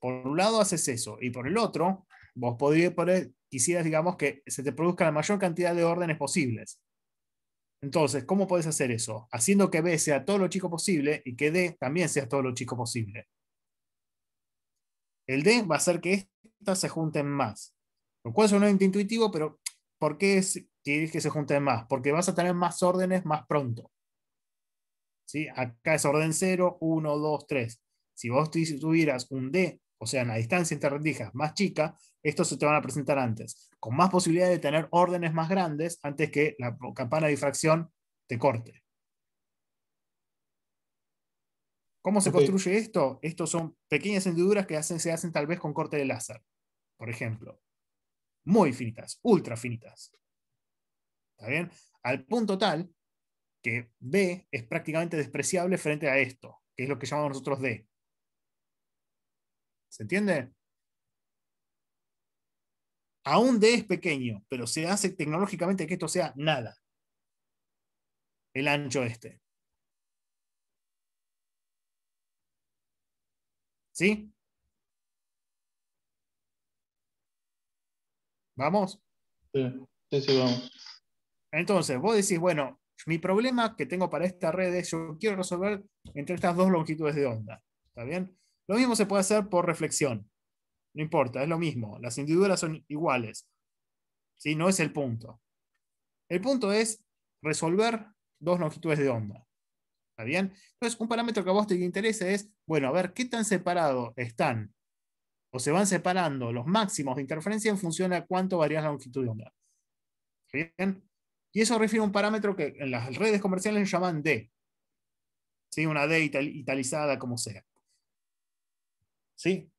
por un lado haces eso y por el otro, vos podrías poner, quisieras, digamos, que se te produzca la mayor cantidad de órdenes posibles. Entonces, ¿cómo podés hacer eso? Haciendo que B sea todo lo chico posible y que D también sea todo lo chico posible. El D va a hacer que estas se junten más. Lo cual es suena intuitivo, pero ¿por qué es, quieres que se junten más? Porque vas a tener más órdenes más pronto. ¿Sí? Acá es orden 0, 1, 2, 3. Si vos tuvieras un D o sea, en la distancia entre rendijas más chica, estos se te van a presentar antes, con más posibilidad de tener órdenes más grandes antes que la campana de difracción te corte. ¿Cómo se construye esto? Estos son pequeñas hendiduras que hacen, se hacen tal vez con corte de láser, por ejemplo. Muy finitas, ultra finitas. ¿Está bien? Al punto tal que B es prácticamente despreciable frente a esto, que es lo que llamamos nosotros D. ¿Se entiende? Aún D es pequeño, pero se hace tecnológicamente que esto sea nada. El ancho este. ¿Sí? ¿Vamos? Sí, sí, sí, vamos. Entonces, vos decís, bueno, mi problema que tengo para esta red es yo quiero resolver entre estas dos longitudes de onda. ¿Está bien? Lo mismo se puede hacer por reflexión. No importa, es lo mismo. Las hendiduras son iguales. No es el punto. El punto es resolver dos longitudes de onda. ¿Está bien? Entonces, un parámetro que a vos te interesa es, bueno, a ver qué tan separado están o se van separando los máximos de interferencia en función a cuánto varía la longitud de onda. ¿Bien? Y eso refiere a un parámetro que en las redes comerciales llaman D. ¿Sí? Una D italizada, como sea. ¿sí?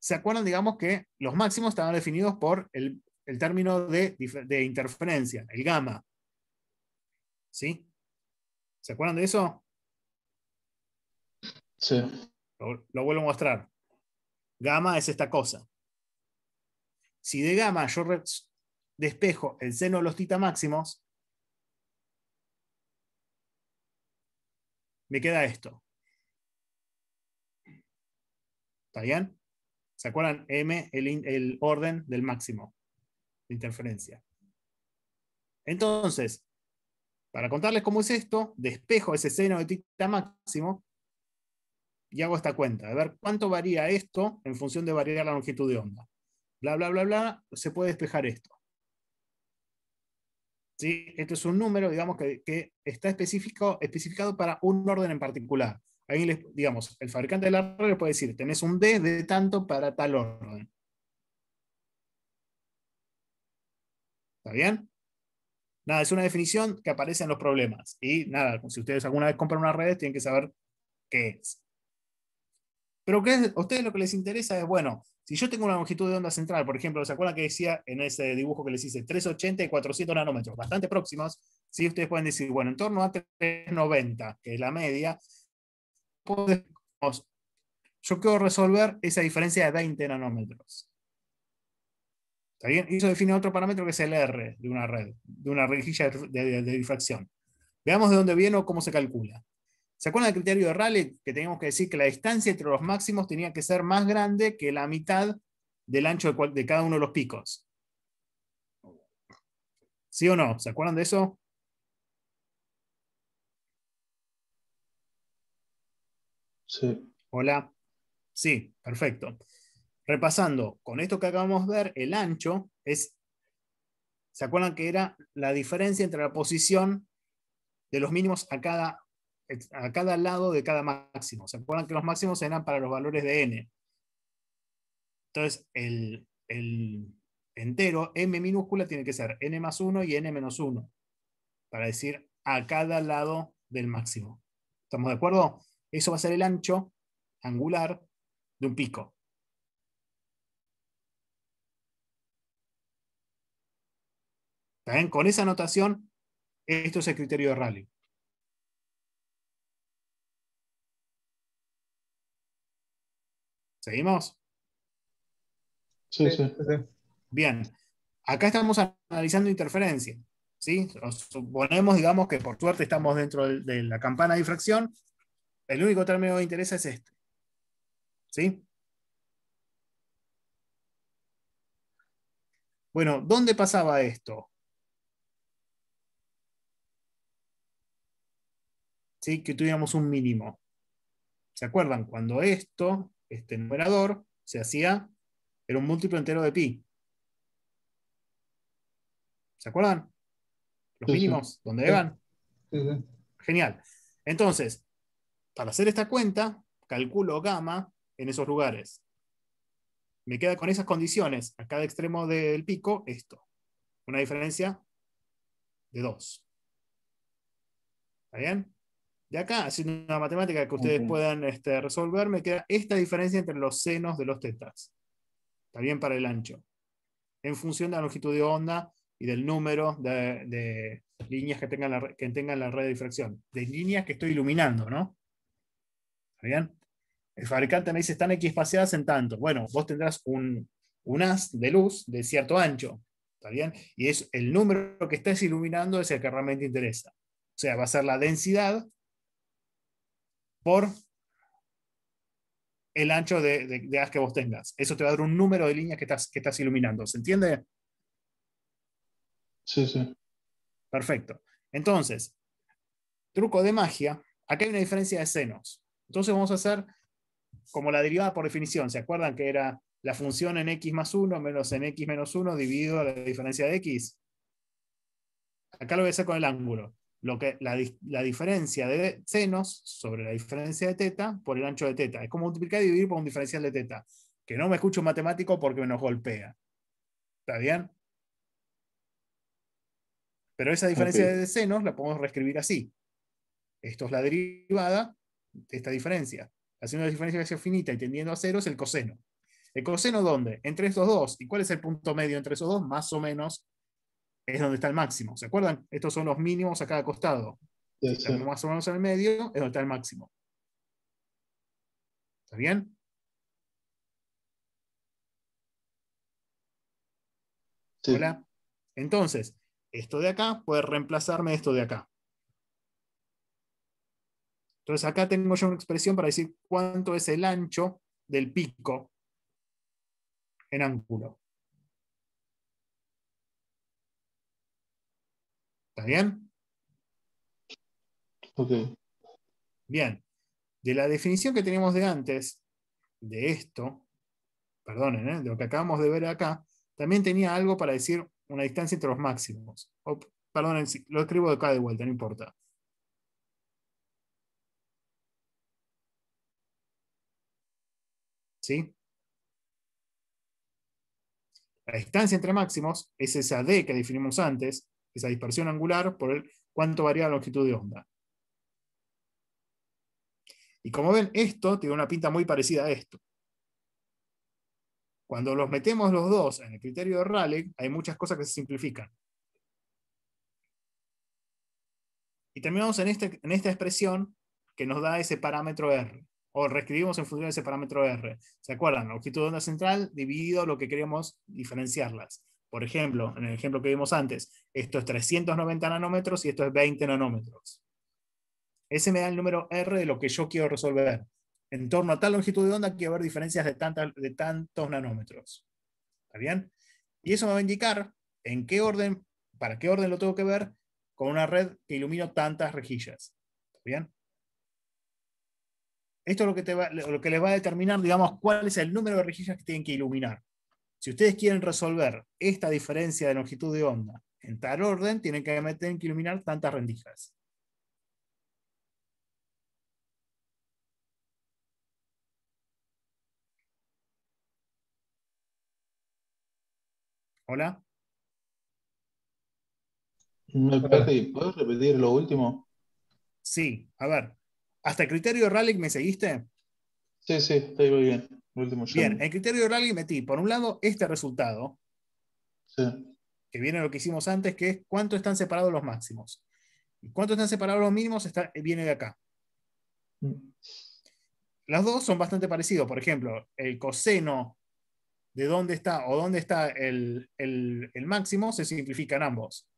¿Se acuerdan, digamos, que los máximos estaban definidos por el, término de, interferencia, el gamma? ¿Sí? ¿Se acuerdan de eso? Sí. Lo, vuelvo a mostrar. Gamma es esta cosa. Si de gamma yo despejo el seno de los tita máximos, me queda esto. ¿Está bien? ¿Se acuerdan? M, el, el orden del máximo de interferencia. Entonces, para contarles cómo es esto, despejo ese seno de tita máximo y hago esta cuenta, a ver cuánto varía esto en función de variar la longitud de onda. Bla, bla, bla, bla, se puede despejar esto. ¿Sí? Esto es un número, digamos, que, está especificado para un orden en particular. Ahí, digamos, el fabricante de la red puede decir, tenés un D de tanto para tal orden. ¿Está bien? Nada, es una definición que aparece en los problemas. Y nada, si ustedes alguna vez compran unas redes tienen que saber qué es. Pero a ustedes lo que les interesa es, bueno, si yo tengo una longitud de onda central, por ejemplo, ¿se acuerdan que decía en ese dibujo que les hice 380 y 400 nanómetros? Bastante próximos. Sí, ustedes pueden decir, bueno, en torno a 390, que es la media, yo quiero resolver esa diferencia de 20 nanómetros. ¿Está bien? Y eso define otro parámetro que es el R de una red, de una rejilla de, difracción. Veamos de dónde viene o cómo se calcula. ¿Se acuerdan del criterio de Rayleigh? Que teníamos que decir que la distancia entre los máximos tenía que ser más grande que la mitad del ancho de cada uno de los picos. ¿Sí o no? ¿Se acuerdan de eso? Sí. Hola. Sí, perfecto. Repasando, con esto que acabamos de ver, el ancho es, ¿se acuerdan que era la diferencia entre la posición de los mínimos a cada, a cada lado de cada máximo? ¿Se acuerdan que los máximos eran para los valores de n? Entonces, el entero, m minúscula, tiene que ser n más 1 y n menos 1, para decir a cada lado del máximo. ¿Estamos de acuerdo? Eso va a ser el ancho angular de un pico. ¿También? Con esa notación, esto es el criterio de Rally. ¿Seguimos? Sí, sí, sí. Bien. Acá estamos analizando interferencia. ¿sí? Suponemos, digamos, que por suerte estamos dentro de la campana de difracción el único término que interesa es este. ¿Sí? Bueno, ¿dónde pasaba esto? ¿Sí? Que tuviéramos un mínimo. ¿Se acuerdan? Cuando esto, este numerador, se hacía, era un múltiplo entero de pi. ¿Se acuerdan? Los mínimos, ¿dónde van? Genial. Entonces, para hacer esta cuenta, calculo gamma en esos lugares. Me queda con esas condiciones, a cada extremo del pico, esto. Una diferencia de 2. ¿Está bien? De acá, haciendo una matemática que ustedes puedan este, resolver, me queda esta diferencia entre los senos de los tetas. Está bien para el ancho. En función de la longitud de onda y del número de, líneas que tengan, la, que tengan la red de difracción. De líneas que estoy iluminando, ¿no? bien? El fabricante me dice, están equispaciadas en tanto. Bueno, vos tendrás un, haz de luz de cierto ancho, ¿está bien? Y es el número que estés iluminando es el que realmente interesa. O sea, va a ser la densidad por el ancho de, haz que vos tengas. Eso te va a dar un número de líneas que estás, que estás iluminando. ¿Se entiende? Sí, sí. Perfecto. Entonces, truco de magia, acá hay una diferencia de senos. Entonces vamos a hacer como la derivada por definición. ¿Se acuerdan que era la función en x más 1 menos en x menos 1 dividido a la diferencia de x? Acá lo voy a hacer con el ángulo. Lo que, la, diferencia de senos sobre la diferencia de teta por el ancho de teta. Es como multiplicar y dividir por un diferencial de teta. Que no me escucho matemático porque me nos golpea. ¿Está bien? Pero esa diferencia de senos la podemos reescribir así. Esto es la derivada esta diferencia. Haciendo la diferencia hacia finita y tendiendo a cero es el coseno. ¿El coseno dónde? Entre estos dos. ¿Y cuál es el punto medio entre esos dos? Más o menos es donde está el máximo. ¿Se acuerdan? Estos son los mínimos a cada costado. Más o menos en el medio es donde está el máximo. ¿Está bien? Hola. Entonces, esto de acá puede reemplazarme esto de acá. Entonces acá tengo yo una expresión para decir cuánto es el ancho del pico en ángulo. ¿Está bien? Ok. Bien. De la definición que teníamos de antes, de esto, perdonen, ¿eh? de lo que acabamos de ver acá, también tenía algo para decir una distancia entre los máximos. O, perdonen, lo escribo de acá de vuelta, no importa. ¿sí? La distancia entre máximos es esa D que definimos antes, esa dispersión angular por el cuánto varía la longitud de onda. Y como ven, esto tiene una pinta muy parecida a esto. Cuando los metemos los dos en el criterio de Rayleigh, hay muchas cosas que se simplifican. Y terminamos en, este, en esta expresión que nos da ese parámetro R o reescribimos en función de ese parámetro R. ¿Se acuerdan? longitud de onda central dividido lo que queremos diferenciarlas. Por ejemplo, en el ejemplo que vimos antes, esto es 390 nanómetros y esto es 20 nanómetros. Ese me da el número R de lo que yo quiero resolver. En torno a tal longitud de onda quiero ver diferencias de, de tantos nanómetros. ¿Está bien? Y eso me va a indicar en qué orden, para qué orden lo tengo que ver con una red que ilumino tantas rejillas. ¿Está bien? Esto es lo que, les va a determinar, digamos, cuál es el número de rejillas que tienen que iluminar. Si ustedes quieren resolver esta diferencia de longitud de onda en tal orden, tienen que, meter que iluminar tantas rendijas. Hola. ¿Puedo repetir lo último? Sí, a ver, ¿Hasta el criterio de Rally me seguiste? Sí, sí, estoy muy bien. último bien, el criterio de Rally metí, por un lado, este resultado. Que viene lo que hicimos antes, que es cuánto están separados los máximos. Y cuánto están separados los mínimos está, viene de acá. Mm. Las dos son bastante parecidos. Por ejemplo, el coseno de dónde está o dónde está el, máximo se simplifican ambos.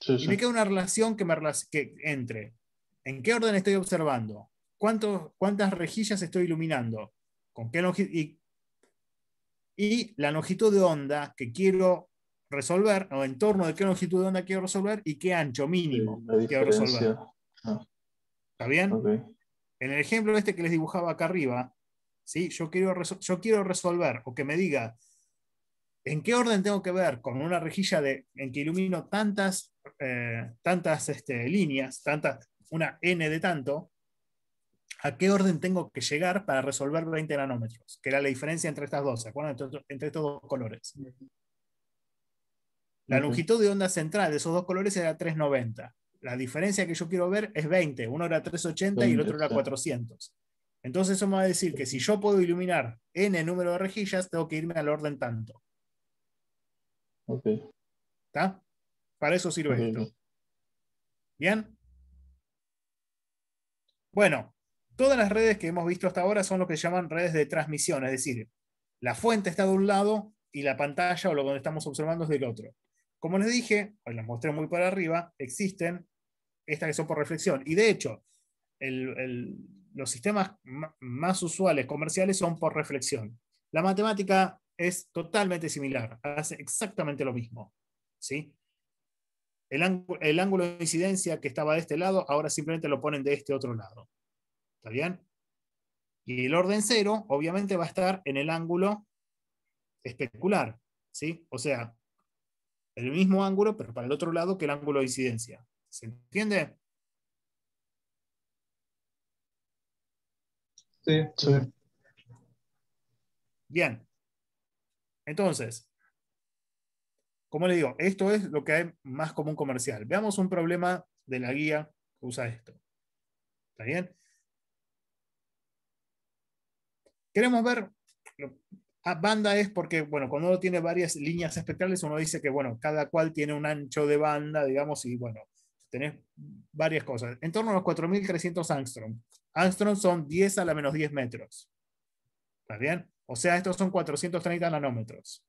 Sí, me queda una relación que, me, que entre ¿En qué orden estoy observando? ¿Cuántas rejillas estoy iluminando? ¿Con qué y, y la longitud de onda que quiero resolver, o en torno de qué longitud de onda quiero resolver y qué ancho mínimo quiero resolver. Ah. ¿Está bien? En el ejemplo este que les dibujaba acá arriba, ¿sí? yo, quiero yo quiero resolver o que me diga en qué orden tengo que ver con una rejilla de, en que ilumino tantas, eh, tantas este, líneas, tantas, una n de tanto, ¿a qué orden tengo que llegar para resolver 20 nanómetros? Que era la diferencia entre estas dos, ¿se acuerdan? Entre, estos dos colores. La longitud de onda central de esos dos colores era 390. La diferencia que yo quiero ver es 20. Uno era 380 y el otro era 400. Entonces eso me va a decir que si yo puedo iluminar n número de rejillas, tengo que irme al orden tanto. ¿Está? Para eso sirve esto. ¿Bien? Bueno, todas las redes que hemos visto hasta ahora son lo que se llaman redes de transmisión, es decir, la fuente está de un lado y la pantalla o lo que estamos observando es del otro. Como les dije, hoy las mostré muy para arriba, existen estas que son por reflexión. Y de hecho, los sistemas más usuales comerciales son por reflexión. La matemática es totalmente similar, hace exactamente lo mismo. ¿sí? el, ángulo de incidencia que estaba de este lado, ahora simplemente lo ponen de este otro lado. ¿Está bien? Y el orden cero, obviamente, va a estar en el ángulo especular. ¿sí? O sea, el mismo ángulo, pero para el otro lado que el ángulo de incidencia. ¿Se entiende? Sí, sí. Bien. Entonces, como le digo, esto es lo que hay más común comercial. Veamos un problema de la guía que usa esto. ¿Está bien? Queremos ver, ah, banda es porque, bueno, cuando uno tiene varias líneas espectrales, uno dice que, bueno, cada cual tiene un ancho de banda, digamos, y bueno, tenés varias cosas. En torno a los 4.300 angstrom. Angstrom son 10 a la menos 10 metros. ¿Está bien? O sea, estos son 430 nanómetros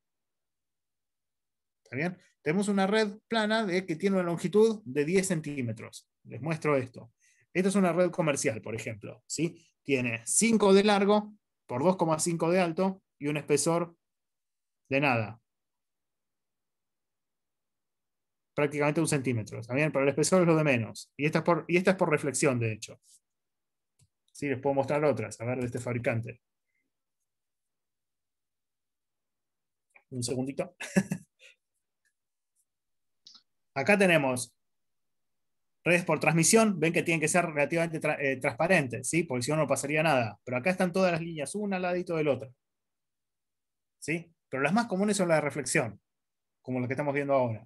bien? Tenemos una red plana que tiene una longitud de 10 centímetros. Les muestro esto. Esta es una red comercial, por ejemplo. ¿sí? Tiene 5 de largo por 2,5 de alto y un espesor de nada. Prácticamente un centímetro. bien? Pero el espesor es lo de menos. Y esta es por, y esta es por reflexión, de hecho. Sí, les puedo mostrar otras, a ver, de este fabricante. Un segundito. Acá tenemos redes por transmisión, ven que tienen que ser relativamente eh, transparentes, ¿sí? porque si no, no pasaría nada. Pero acá están todas las líneas, una al ladito del otro. ¿sí? Pero las más comunes son las de reflexión, como las que estamos viendo ahora.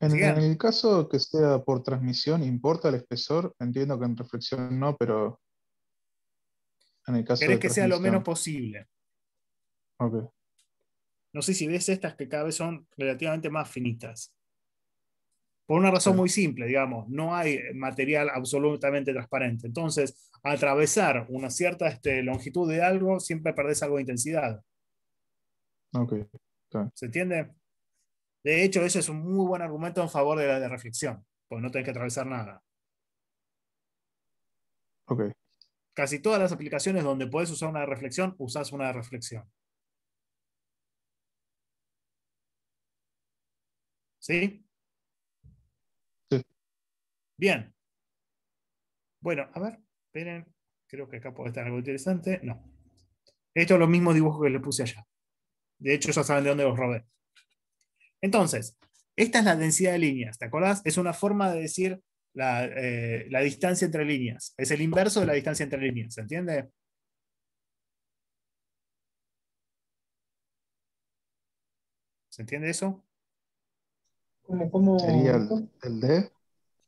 En el caso que sea por transmisión, ¿importa el espesor? Entiendo que en reflexión no, pero en el caso Querés que sea lo menos posible. Ok. No sé si ves estas que cada vez son relativamente más finitas. Por una razón muy simple, digamos, no hay material absolutamente transparente. Entonces, atravesar una cierta este, longitud de algo, siempre perdés algo de intensidad. Ok. ¿Se entiende? De hecho, eso es un muy buen argumento en favor de la de reflexión, porque no tenés que atravesar nada. Ok. Casi todas las aplicaciones donde puedes usar una reflexión, usás una reflexión. ¿Sí? Sí. Bien. Bueno, a ver, esperen. Creo que acá puede estar algo interesante. No. Esto es lo mismo dibujo que le puse allá. De hecho, ya saben de dónde los robé. Entonces, esta es la densidad de líneas, ¿te acordás? Es una forma de decir la, eh, la distancia entre líneas. Es el inverso de la distancia entre líneas, ¿se entiende? ¿Se entiende eso? ¿Cómo, sería el, D?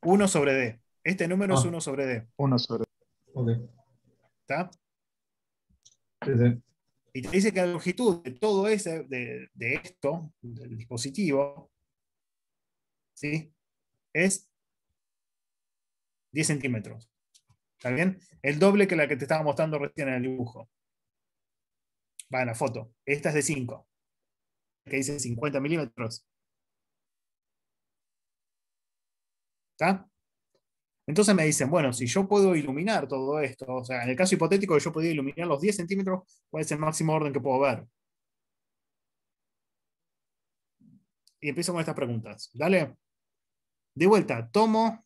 1 sobre D. Este número es 1 ah. sobre D. 1 sobre D. ¿Está? Y te dice que la longitud de todo ese, de, esto, del dispositivo, ¿sí? Es 10 centímetros. ¿Está bien? El doble que la que te estaba mostrando recién en el dibujo. Va en la foto. Esta es de 5. Que dice 50 milímetros. ¿Está? Entonces me dicen, bueno, si yo puedo iluminar todo esto, o sea, en el caso hipotético que yo podía iluminar los 10 centímetros, ¿cuál es el máximo orden que puedo ver? Y empiezo con estas preguntas. Dale. De vuelta, tomo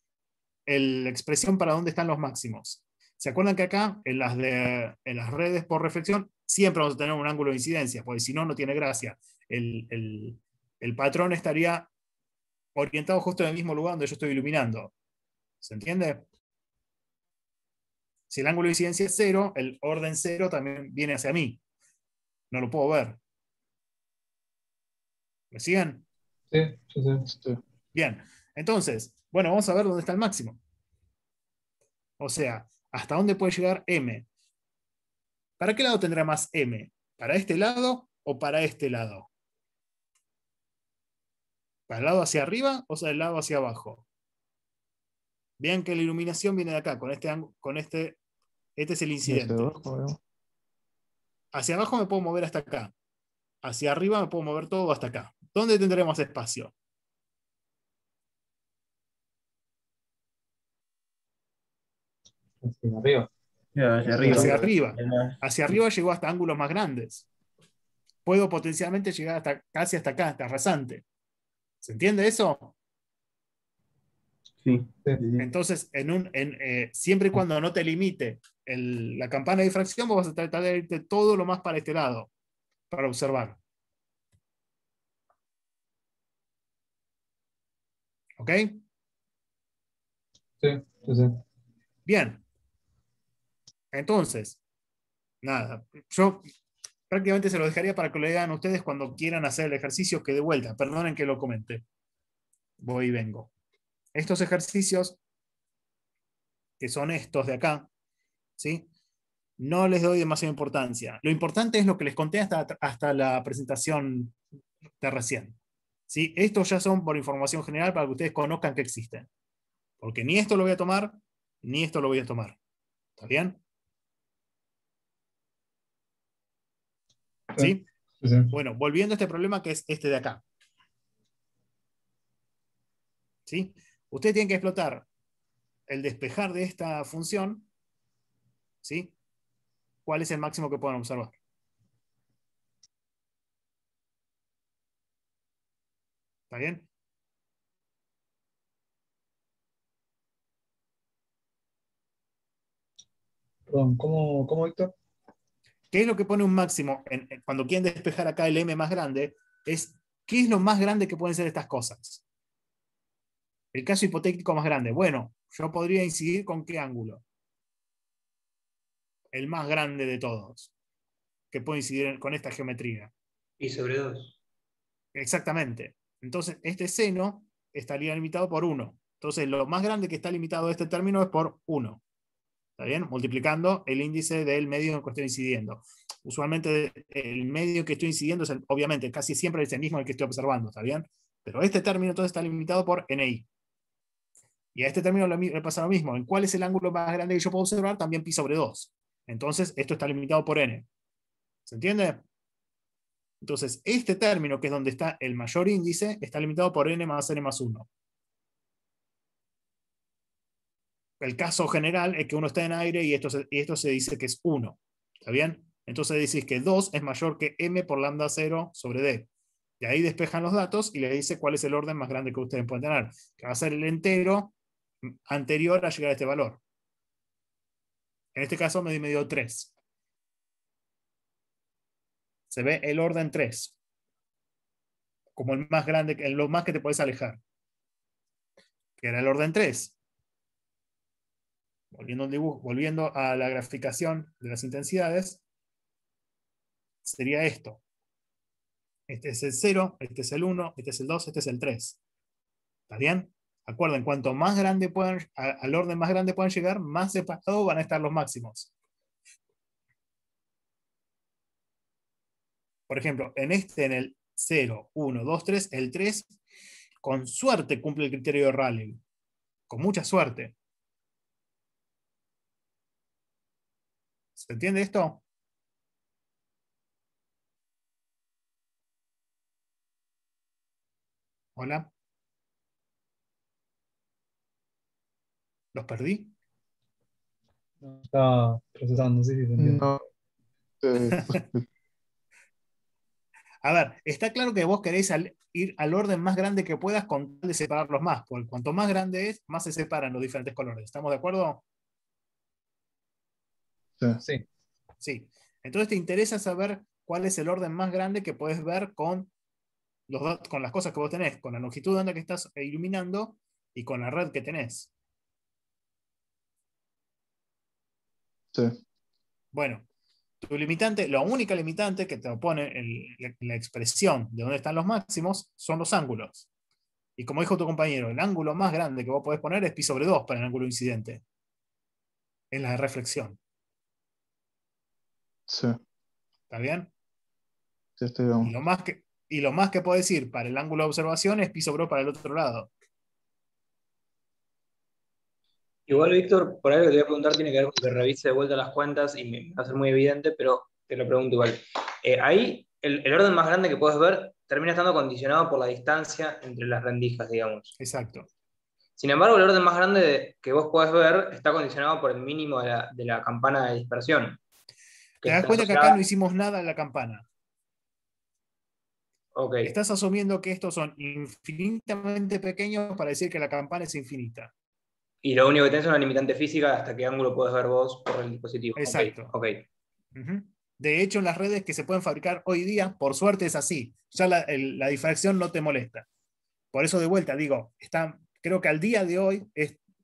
la expresión para dónde están los máximos. ¿Se acuerdan que acá, en las, en las redes por reflexión, siempre vamos a tener un ángulo de incidencia, porque si no, no tiene gracia. el patrón estaría orientado justo en el mismo lugar donde yo estoy iluminando. ¿Se entiende? Si el ángulo de incidencia es cero, el orden cero también viene hacia mí. No lo puedo ver. ¿Me siguen? Sí, sí, sí. Bien. Entonces, bueno, vamos a ver dónde está el máximo. O sea, ¿hasta dónde puede llegar M? ¿Para qué lado tendrá más M? ¿Para este lado o para este lado? Al lado hacia arriba o el lado hacia abajo? Vean que la iluminación viene de acá, con este con este, este es el incidente. Hacia abajo me puedo mover hasta acá. Hacia arriba me puedo mover todo hasta acá. ¿Dónde tendremos espacio? Hacia arriba. hacia arriba. Hacia arriba. Hacia llegó hasta ángulos más grandes. Puedo potencialmente llegar hasta, casi hasta acá, hasta rasante. ¿Se entiende eso? Sí. Entonces, eh, siempre y cuando no te limite la campana de difracción, vos vas a tratar de irte todo lo más para este lado, para observar. ¿Ok? sí, sí. Bien. Entonces, nada, yo prácticamente se lo dejaría para que lo lean ustedes cuando quieran hacer el ejercicio, que de vuelta, perdonen que lo comente. Voy y vengo. Estos ejercicios, que son estos de acá, ¿sí? no les doy demasiada importancia. Lo importante es lo que les conté hasta, la presentación de recién. ¿sí? Estos ya son por información general para que ustedes conozcan que existen. Porque ni esto lo voy a tomar, ni esto lo voy a tomar. ¿Está bien? ¿Sí? Sí, Bueno, volviendo a este problema que es este de acá. ¿Sí? Ustedes tienen que explotar el despejar de esta función. ¿Sí? ¿Cuál es el máximo que puedan observar? ¿Está bien? Perdón, ¿cómo, cómo Víctor? ¿Qué es lo que pone un máximo cuando quieren despejar acá el M más grande? Es qué es lo más grande que pueden ser estas cosas. El caso hipotético más grande. Bueno, yo podría incidir con qué ángulo. El más grande de todos. Que puede incidir con esta geometría. Y sobre 2. Exactamente. Entonces, este seno estaría limitado por 1. Entonces, lo más grande que está limitado este término es por 1. ¿Está bien? Multiplicando el índice del medio en que estoy incidiendo. Usualmente el medio que estoy incidiendo es, obviamente, casi siempre es el mismo el que estoy observando, ¿está bien? Pero este término entonces está limitado por NI. Y a este término le pasa lo mismo. ¿En cuál es el ángulo más grande que yo puedo observar? También pi sobre 2. Entonces, esto está limitado por n. ¿Se entiende? Entonces, este término, que es donde está el mayor índice, está limitado por n más n más 1. el caso general es que uno está en aire y esto se, y esto se dice que es 1. ¿Está bien? Entonces decís que 2 es mayor que m por lambda 0 sobre d. Y ahí despejan los datos y le dice cuál es el orden más grande que ustedes pueden tener, que va a ser el entero anterior a llegar a este valor. En este caso me dio 3. Se ve el orden 3. Como el más grande, lo más que te puedes alejar. Que era el orden 3 volviendo, a la graficación de las intensidades, sería esto. Este es el 0, este es el 1, este es el 2, este es el 3. ¿Está bien? Acuerden, cuanto más grande puedan, al orden más grande puedan llegar, más separados van a estar los máximos. Por ejemplo, en este, en el 0, 1, 2, 3, el 3, con suerte cumple el criterio de Raleigh. Con mucha suerte. ¿Se entiende esto? Hola. ¿Los perdí? No, está procesando, sí, sí, se entiende. A ver, está claro que vos queréis ir al orden más grande que puedas con tal de separarlos más, porque cuanto más grande es, más se separan los diferentes colores. ¿Estamos de acuerdo? Sí. Sí. Entonces te interesa saber cuál es el orden más grande que puedes ver con, los, con las cosas que vos tenés, con la longitud de onda que estás iluminando y con la red que tenés. Sí. Bueno, tu limitante, la única limitante que te opone en la, expresión de dónde están los máximos son los ángulos. Y como dijo tu compañero, el ángulo más grande que vos podés poner es pi sobre 2 para el ángulo incidente. En la reflexión. Sí. ¿Está bien? Sí, estoy bien. Y lo más que, y lo más que puedo decir para el ángulo de observación es piso pro para el otro lado. Igual, Víctor, por algo que te voy a preguntar tiene que ver con que revise de vuelta las cuentas y me va a ser muy evidente, pero te lo pregunto igual. Eh, ahí, el, orden más grande que puedes ver termina estando condicionado por la distancia entre las rendijas, digamos. Exacto. Sin embargo, el orden más grande que vos podés ver está condicionado por el mínimo de la, de la campana de dispersión. ¿Te das cuenta que acá no hicimos nada en la campana? Okay. Estás asumiendo que estos son infinitamente pequeños para decir que la campana es infinita. Y lo único que tenés es una limitante física hasta qué ángulo puedes ver vos por el dispositivo. Exacto. Okay. De hecho, en las redes que se pueden fabricar hoy día, por suerte es así. Ya la, la difracción no te molesta. Por eso, de vuelta, digo, creo que al día de hoy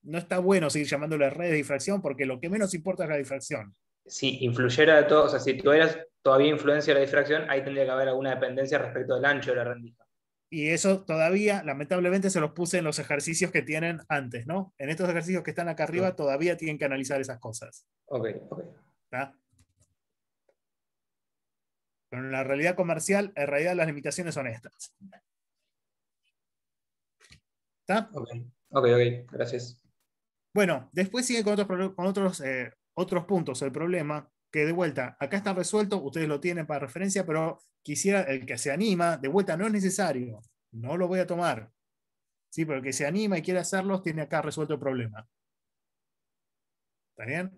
no está bueno seguir llamándole redes de difracción porque lo que menos importa es la difracción si influyera de todo, o sea, si tuvieras todavía influencia de la difracción, ahí tendría que haber alguna dependencia respecto del ancho de la rendija. Y eso todavía, lamentablemente, se los puse en los ejercicios que tienen antes, ¿no? En estos ejercicios que están acá arriba, todavía tienen que analizar esas cosas. Ok, ok. ¿Está? Pero en la realidad comercial, en realidad las limitaciones son estas. ¿Está? Ok, ok, okay. gracias. Bueno, después sigue con otros, con otros eh, otros puntos del problema que de vuelta, acá está resuelto, ustedes lo tienen para referencia, pero quisiera el que se anima, de vuelta no es necesario, no lo voy a tomar. Sí, pero el que se anima y quiere hacerlos tiene acá resuelto el problema. ¿Está bien?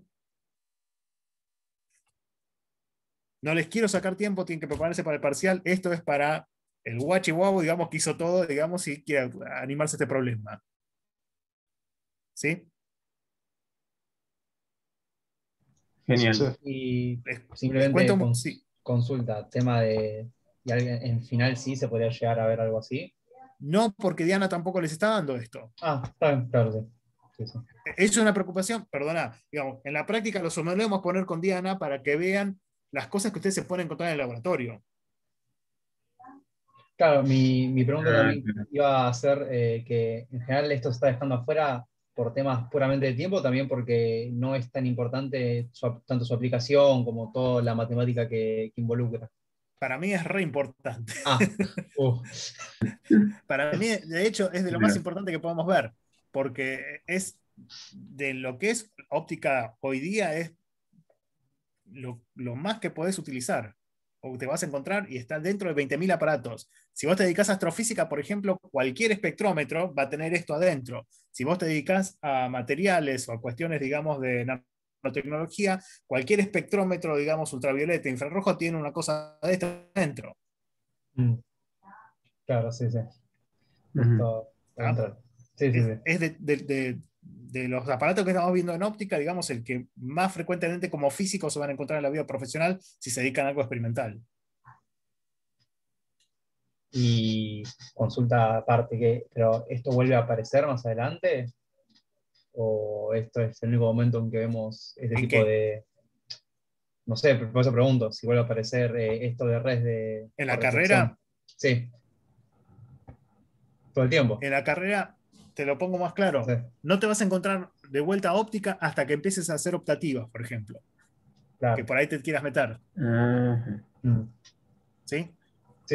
No les quiero sacar tiempo, tienen que prepararse para el parcial. Esto es para el guavo digamos, que hizo todo, digamos, y quiere animarse a este problema. ¿Sí? Genial. Y simplemente consulta, tema de. Y en final sí se podría llegar a ver algo así. No, porque Diana tampoco les está dando esto. Ah, está claro, sí. Eso es una preocupación, perdona, digamos, en la práctica lo a poner con Diana para que vean las cosas que ustedes se pueden encontrar en el laboratorio. Claro, mi, pregunta ah, también iba a ser eh, que en general esto se está dejando afuera por temas puramente de tiempo, también porque no es tan importante tanto su aplicación como toda la matemática que, involucra. Para mí es re importante. Ah, uh. Para mí, de hecho, es de lo más importante que podemos ver, porque es de lo que es óptica hoy día, es lo, lo más que podés utilizar o te vas a encontrar y está dentro de 20.000 aparatos. Si vos te dedicas a astrofísica, por ejemplo, cualquier espectrómetro va a tener esto adentro. Si vos te dedicas a materiales o a cuestiones, digamos, de nanotecnología, cualquier espectrómetro, digamos, ultravioleta, infrarrojo, tiene una cosa de esto adentro. Mm. Claro, sí, sí. Ah, es de, de los aparatos que estamos viendo en óptica, digamos, el que más frecuentemente como físico se van a encontrar en la vida profesional si se dedican a algo experimental. Y consulta aparte, que, ¿pero esto vuelve a aparecer más adelante? ¿O esto es el único momento en que vemos este tipo de... No sé, por eso pregunto, si vuelve a aparecer eh, esto de redes de... ¿En la carrera? Sí. Todo el tiempo. En la carrera te lo pongo más claro. No te vas a encontrar de vuelta óptica hasta que empieces a hacer optativas, por ejemplo. Que por ahí te quieras meter.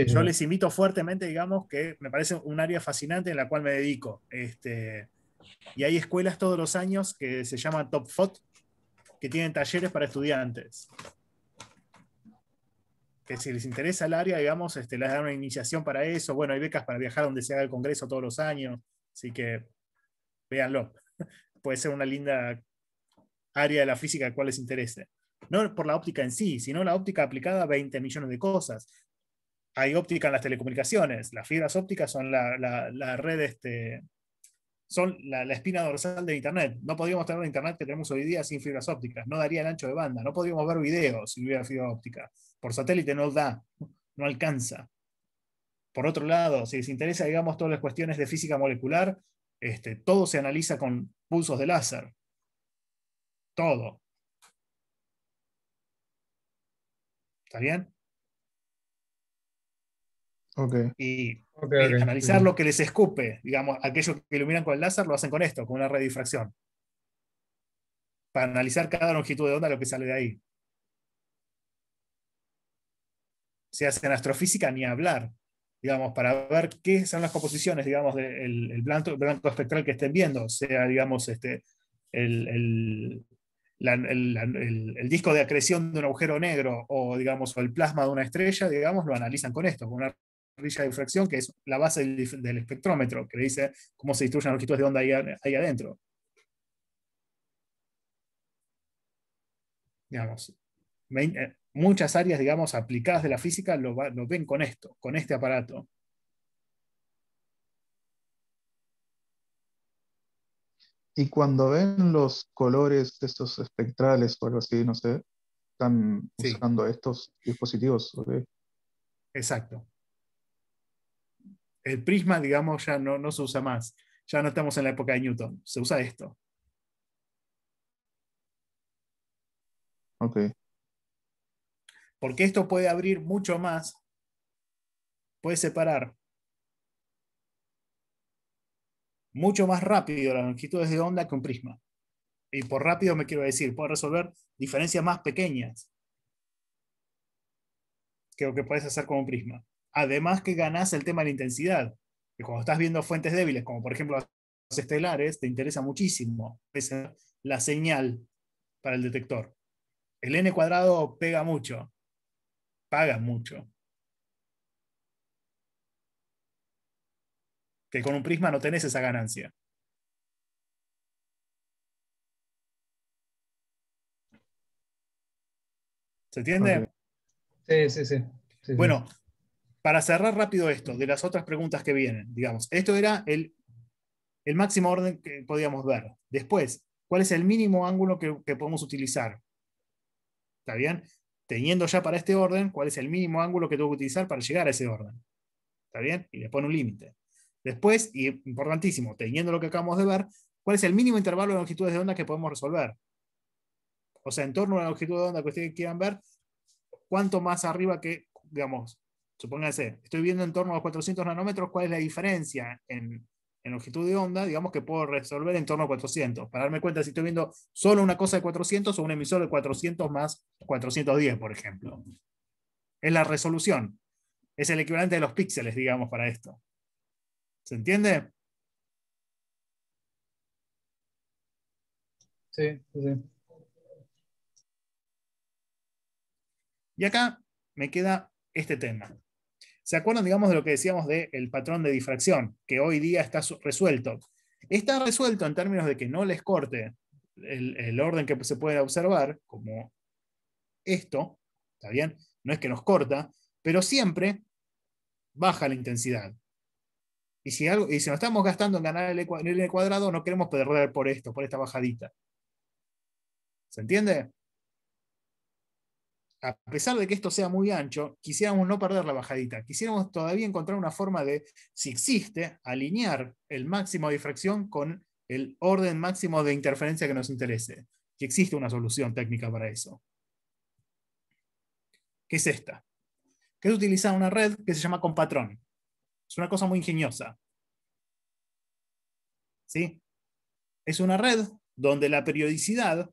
Yo les invito fuertemente, digamos, que me parece un área fascinante en la cual me dedico. Este, y hay escuelas todos los años que se llaman Top FOT, que tienen talleres para estudiantes. Que si les interesa el área, digamos, este, les dan una iniciación para eso. Bueno, hay becas para viajar donde se haga el congreso todos los años. Así que véanlo. Puede ser una linda área de la física a la cual les interese. No por la óptica en sí, sino la óptica aplicada a 20 millones de cosas. Hay óptica en las telecomunicaciones. Las fibras ópticas son la, red, este, son la, espina dorsal de Internet. No podríamos tener Internet que tenemos hoy día sin fibras ópticas. No daría el ancho de banda. No podríamos ver videos sin hubiera fibra óptica. Por satélite no da, no alcanza. Por otro lado, si les interesa, digamos, todas las cuestiones de física molecular, este, todo se analiza con pulsos de láser. Todo. ¿Está bien? Okay. Y, analizar lo que les escupe, digamos, aquellos que iluminan con el láser lo hacen con esto, con una red difracción. Para analizar cada longitud de onda lo que sale de ahí. Se hace en astrofísica, ni hablar digamos, para ver qué son las composiciones, digamos, del blanco, blanco, espectral que estén viendo, sea, digamos, este, el, disco de acreción de un agujero negro o, digamos, el plasma de una estrella, digamos, lo analizan con esto, con una rilla de difracción que es la base del, espectrómetro, que le dice cómo se distribuyen las longitudes de onda ahí, adentro. Digamos, eh, muchas áreas, digamos, aplicadas de la física lo, ven con esto, con este aparato. Y cuando ven los colores estos espectrales o algo así, no sé, están usando estos dispositivos. Exacto. El prisma, digamos, ya no, no se usa más. Ya no estamos en la época de Newton. Se usa esto. Ok porque esto puede abrir mucho más, puede separar mucho más rápido las longitudes de onda que un prisma. Y por rápido me quiero decir, Puede resolver diferencias más pequeñas que lo que puedes hacer con un prisma. Además que ganas el tema de la intensidad, que cuando estás viendo fuentes débiles, como por ejemplo los estelares, te interesa muchísimo la señal para el detector. El n cuadrado pega mucho paga mucho. Que con un prisma no tenés esa ganancia. ¿Se entiende? Sí, sí, sí. bueno, para cerrar rápido esto, de las otras preguntas que vienen, digamos, esto era el, máximo orden que podíamos ver. Después, ¿cuál es el mínimo ángulo que, que podemos utilizar? ¿Está bien? teniendo ya para este orden cuál es el mínimo ángulo que tengo que utilizar para llegar a ese orden. ¿Está bien? Y le pone un límite. Después, y importantísimo, teniendo lo que acabamos de ver, cuál es el mínimo intervalo de longitudes de onda que podemos resolver. O sea, en torno a la longitud de onda que ustedes quieran ver, cuánto más arriba que, digamos, supónganse, estoy viendo en torno a 400 nanómetros, cuál es la diferencia en en longitud de onda, digamos que puedo resolver en torno a 400. Para darme cuenta si estoy viendo solo una cosa de 400 o un emisor de 400 más 410, por ejemplo. Es la resolución. Es el equivalente de los píxeles, digamos, para esto. ¿Se entiende? Sí, sí. Y acá me queda este tema. ¿Se acuerdan, digamos, de lo que decíamos del patrón de difracción, que hoy día está resuelto? Está resuelto en términos de que no les corte el, orden que se puede observar, como esto, ¿está bien? No es que nos corta, pero siempre baja la intensidad. Y si, algo, y si nos estamos gastando en ganar el, n cuadrado, no queremos perder por esto, por esta bajadita. ¿Se entiende? a pesar de que esto sea muy ancho, quisiéramos no perder la bajadita, quisiéramos todavía encontrar una forma de, si existe, alinear el máximo de difracción con el orden máximo de interferencia que nos interese, que existe una solución técnica para eso. ¿Qué es esta? Que es utilizar una red que se llama compatrón. Es una cosa muy ingeniosa. ¿Sí? Es una red donde la periodicidad,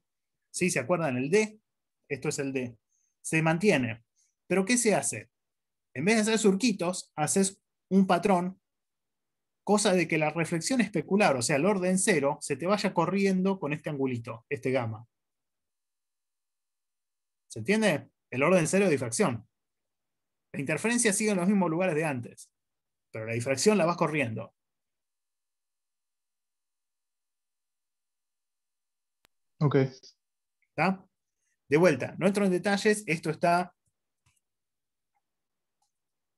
¿sí? ¿Se acuerdan el D? Esto es el D se mantiene. Pero ¿qué se hace? En vez de hacer surquitos, haces un patrón, cosa de que la reflexión especular, o sea, el orden cero, se te vaya corriendo con este angulito, este gamma. ¿Se entiende? El orden cero de difracción. La interferencia sigue en los mismos lugares de antes, pero la difracción la vas corriendo. Ok. ¿Está? De vuelta, en detalles, esto está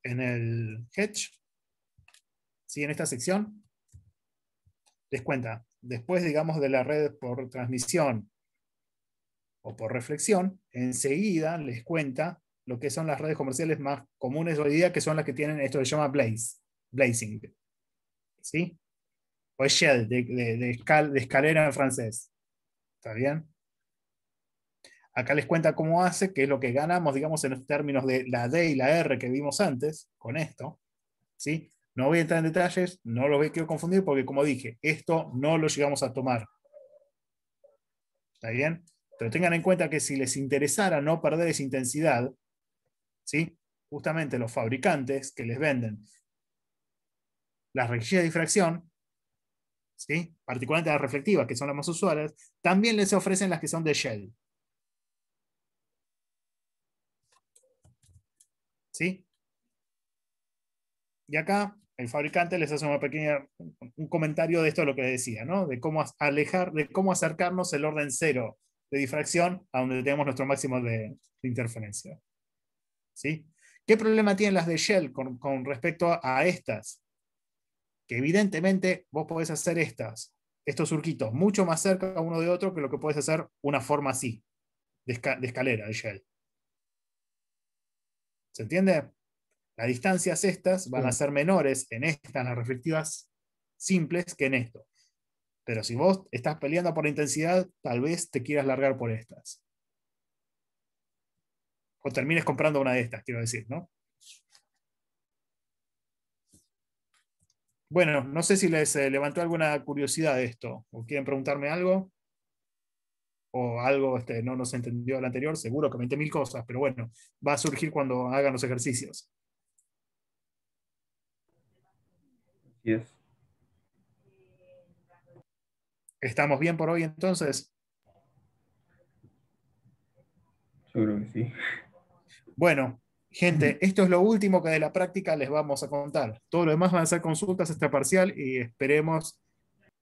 en el hedge, ¿sí? en esta sección. Les cuenta, después, digamos, de la red por transmisión o por reflexión, enseguida les cuenta lo que son las redes comerciales más comunes hoy día, que son las que tienen esto que se llama Blaze, Blazing. ¿Sí? O Shell, de, de escalera en francés. ¿Está bien? Acá les cuenta cómo hace, que es lo que ganamos, digamos, en términos de la D y la R que vimos antes, con esto. ¿sí? No voy a entrar en detalles, no los quiero confundir, porque como dije, esto no lo llegamos a tomar. ¿Está bien? Pero tengan en cuenta que si les interesara no perder esa intensidad, ¿sí? justamente los fabricantes que les venden las rejillas de difracción, ¿sí? particularmente las reflectivas, que son las más usuales, también les ofrecen las que son de shell. ¿sí? Y acá el fabricante les hace una pequeña, un comentario de esto, lo que les decía, ¿no? De cómo alejar, de cómo acercarnos el orden cero de difracción a donde tenemos nuestro máximo de, interferencia. ¿Sí? ¿Qué problema tienen las de Shell con, respecto a estas? Que evidentemente vos podés hacer estas, estos surquitos mucho más cerca uno de otro que lo que podés hacer una forma así, de escalera de Shell. ¿Se entiende? Las distancias estas van a ser menores en estas, en las reflectivas simples, que en esto. Pero si vos estás peleando por la intensidad, tal vez te quieras largar por estas. O termines comprando una de estas, quiero decir, ¿no? Bueno, no sé si les eh, levantó alguna curiosidad esto o quieren preguntarme algo o algo este, no nos entendió el anterior, seguro que mil cosas, pero bueno, va a surgir cuando hagan los ejercicios. ¿Estamos bien por hoy entonces? Seguro que sí. Bueno, gente, esto es lo último que de la práctica les vamos a contar. Todo lo demás van a ser consultas extraparcial parcial y esperemos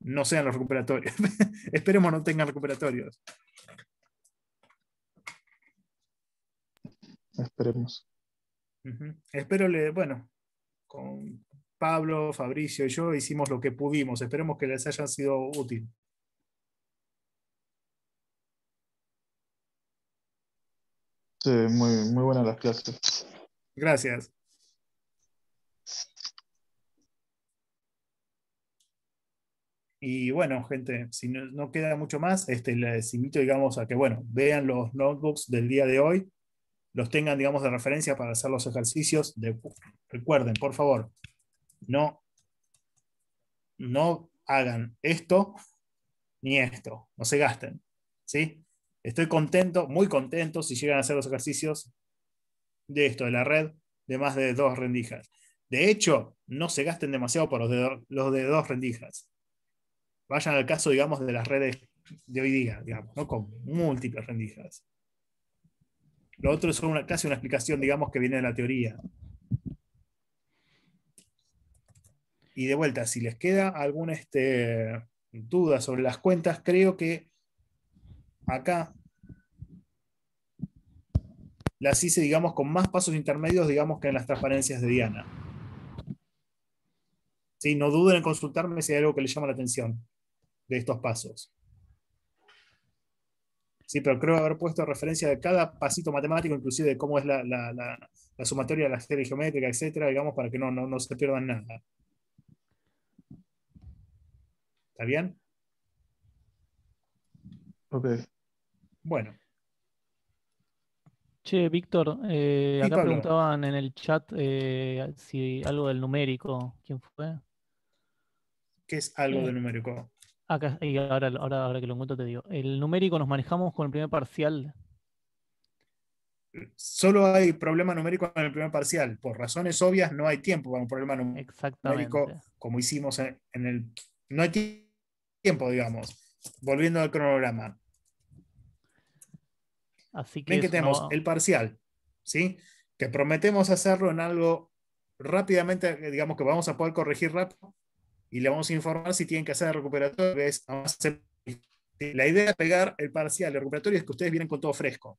no sean los recuperatorios. Esperemos no tengan recuperatorios. Esperemos. Espero le, bueno, con Pablo, Fabricio y yo hicimos lo que pudimos. Esperemos que les haya sido útil. Sí, muy buenas las clases. Gracias. Y bueno, gente, si no, queda mucho más, este, les invito, digamos, a que, bueno, vean los notebooks del día de hoy, los tengan, digamos, de referencia para hacer los ejercicios. recuerden, por favor, no, no hagan esto ni esto, no se gasten, ¿sí? Estoy contento, muy contento si llegan a hacer los ejercicios de esto, de la red, de más de dos rendijas. De hecho, no se gasten demasiado por los los de dos rendijas. Vayan al caso, digamos, de las redes de hoy día, digamos, con múltiples rendijas. Lo otro es casi una explicación, digamos, que viene de la teoría. Y de vuelta, si les queda alguna este, duda sobre las cuentas, creo que acá las hice, digamos, con más pasos intermedios, digamos, que en las transparencias de Diana. no duden en consultarme si hay algo que les llama la atención de estos pasos. Sí, pero creo haber puesto referencia de cada pasito matemático, inclusive de cómo es la, sumatoria de la serie geométrica, etcétera, digamos, para que no, se pierdan nada. ¿Está bien? Ok. Bueno. Che, Víctor, eh, acá preguntaban en el chat eh, si algo del numérico. ¿Quién fue? ¿Qué es algo del numérico? y ahora, que lo encuentro te digo. El numérico nos manejamos con el primer parcial. Solo hay problema numérico en el primer parcial. Por razones obvias no hay tiempo para un problema numérico. Como hicimos en, el... No hay tiempo, digamos. Volviendo al cronograma. Así que Ven que tenemos el parcial, ¿sí? Que prometemos hacerlo en algo rápidamente, digamos que vamos a poder corregir rápido y le vamos a informar si tienen que hacer el recuperatorio, la idea de pegar el parcial, el recuperatorio es que ustedes vienen con todo fresco.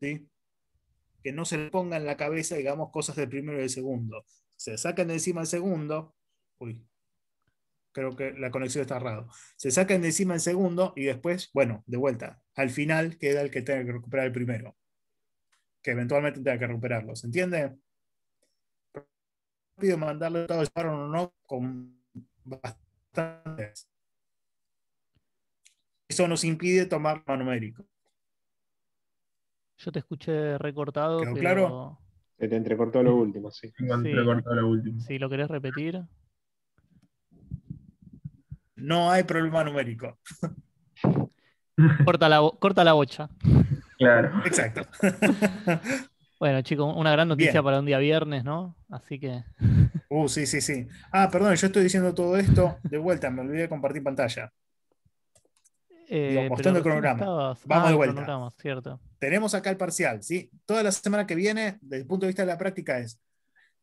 ¿Sí? Que no se le ponga en la cabeza, digamos, cosas del primero y del segundo. Se sacan de encima el segundo. Uy, creo que la conexión está raro. Se sacan de encima el segundo y después, bueno, de vuelta. Al final queda el que tenga que recuperar el primero. Que eventualmente tenga que recuperarlo. ¿Se entiende? mandarle a el o no, con bastantes. Eso nos impide tomar numérico. Yo te escuché recortado. claro? Se te entrecortó lo mm. último, sí. Si lo querés repetir. No hay problema numérico. Corta la, corta la bocha. Claro. Exacto. Bueno, chicos, una gran noticia para un día viernes, ¿no? Así que. Uh, sí, sí, sí. Ah, perdón, yo estoy diciendo todo esto de vuelta, me olvidé de compartir pantalla. Eh, mostrando el cronograma. Vamos ah, de vuelta. Tenemos acá el parcial, ¿sí? Toda la semana que viene, desde el punto de vista de la práctica, es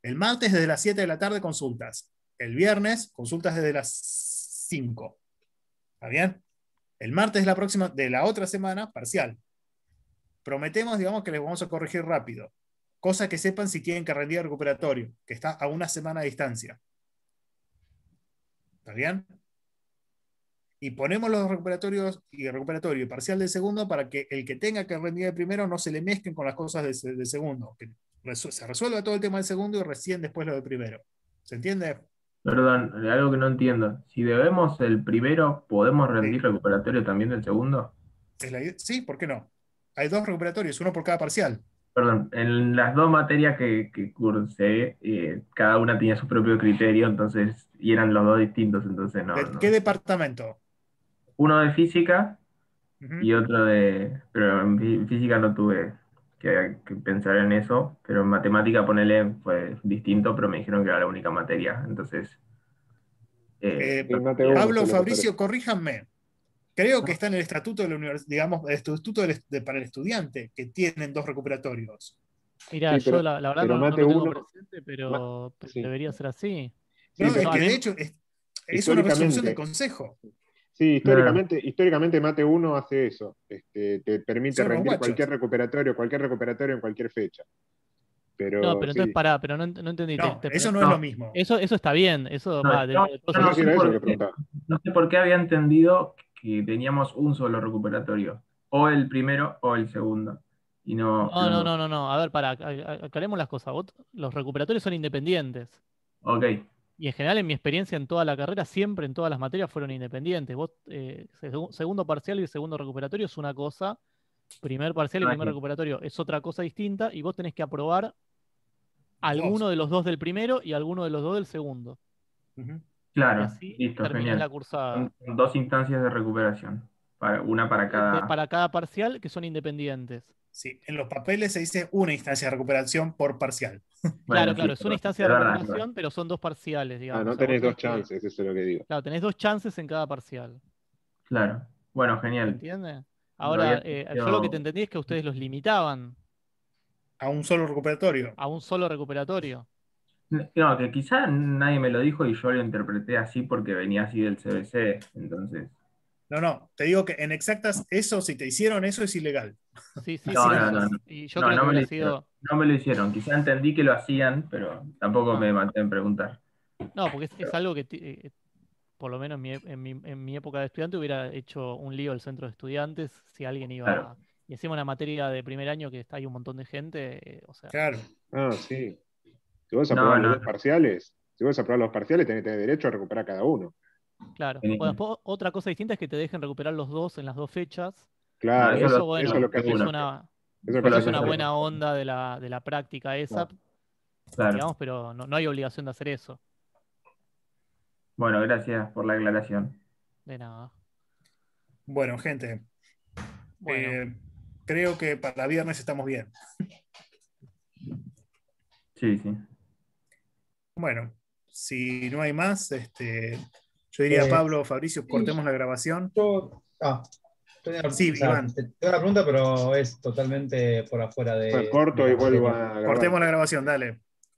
el martes desde las 7 de la tarde consultas. El viernes, consultas desde las 5. ¿Está bien? El martes la próxima, de la otra semana, parcial prometemos, digamos, que les vamos a corregir rápido. cosas que sepan si tienen que rendir recuperatorio, que está a una semana de distancia. ¿Está bien? Y ponemos los recuperatorios y el recuperatorio parcial del segundo para que el que tenga que rendir el primero no se le mezclen con las cosas del segundo. Que se resuelva todo el tema del segundo y recién después lo del primero. ¿Se entiende? Perdón, algo que no entiendo. Si debemos el primero, ¿podemos rendir recuperatorio también del segundo? Sí, ¿por qué no? hay dos recuperatorios, uno por cada parcial. Perdón, en las dos materias que, cursé, eh, cada una tenía su propio criterio, entonces, y eran los dos distintos, entonces no. qué departamento? Uno de física y otro de. Pero en física no tuve que, pensar en eso, pero en matemática, ponele, fue distinto, pero me dijeron que era la única materia, entonces. Hablo, eh, eh, Pablo, Fabricio, corríjanme. Creo que está en el estatuto de la digamos, el estatuto para el estudiante, que tienen dos recuperatorios. Mira, yo la, verdad no, lo tengo uno, presente, pero debería ser así. no, es que de hecho es, es una resolución del Consejo. Sí, históricamente, históricamente Mate 1 hace eso. Este, te permite rendir cualquier recuperatorio, cualquier recuperatorio en cualquier fecha. Pero, no, pero entonces es pará, pero no, no entendí. No, eso no, es lo mismo. Eso, eso está bien. Eso, no, sé por qué había entendido que teníamos un solo recuperatorio, o el primero o el segundo. Y no, no, no, no, no, a ver, para, aclaremos las cosas. los recuperatorios son independientes. Ok. Y en general, en mi experiencia en toda la carrera, siempre en todas las materias fueron independientes. Vos, eh, segundo parcial y segundo recuperatorio es una cosa, primer parcial y primer recuperatorio es otra cosa distinta, y vos tenés que aprobar alguno de los dos del primero y alguno de los dos del segundo. Claro, así listo, genial. la cursada. Son, dos instancias de recuperación, una para cada... Para cada parcial que son independientes. Sí, en los papeles se dice una instancia de recuperación por parcial. claro, claro, es una instancia de recuperación, pero son dos parciales, digamos. Ah, no tenés dos chances, eso es lo que digo. Claro, tenés dos chances en cada parcial. Claro, bueno, genial. ¿Entiendes? Ahora, eh, yo lo que te entendí es que ustedes los limitaban. A un solo recuperatorio. A un solo recuperatorio. No, que quizá nadie me lo dijo y yo lo interpreté así porque venía así del CBC, entonces. No, no, te digo que en exactas, eso, si te hicieron eso es ilegal. Sí, sí, no, sí. No, no, no me lo hicieron, quizá entendí que lo hacían, pero tampoco ah. me maté en preguntar. No, porque es, algo que, eh, por lo menos en mi, época de estudiante, hubiera hecho un lío el centro de estudiantes si alguien iba a. Y hacemos una materia de primer año que está, hay un montón de gente, eh, o Claro, ah, sí. Si vos a los parciales, vas los parciales, tenés, derecho a recuperar cada uno. Claro. otra cosa distinta es que te dejen recuperar los dos en las dos fechas. Claro, eso, es una, buena onda de la, práctica esa. pero no, hay obligación de hacer eso. Bueno, gracias por la aclaración. De nada. Bueno, gente. Eh, creo que para la vida viernes estamos bien. Sí, sí. Bueno, si no hay más, este, yo diría, eh, Pablo, Fabricio, cortemos la grabación. ah, sí, Iván. Te, tengo la pregunta, pero es totalmente por afuera de... Ah, corto y vuelvo Cortemos la grabación, dale.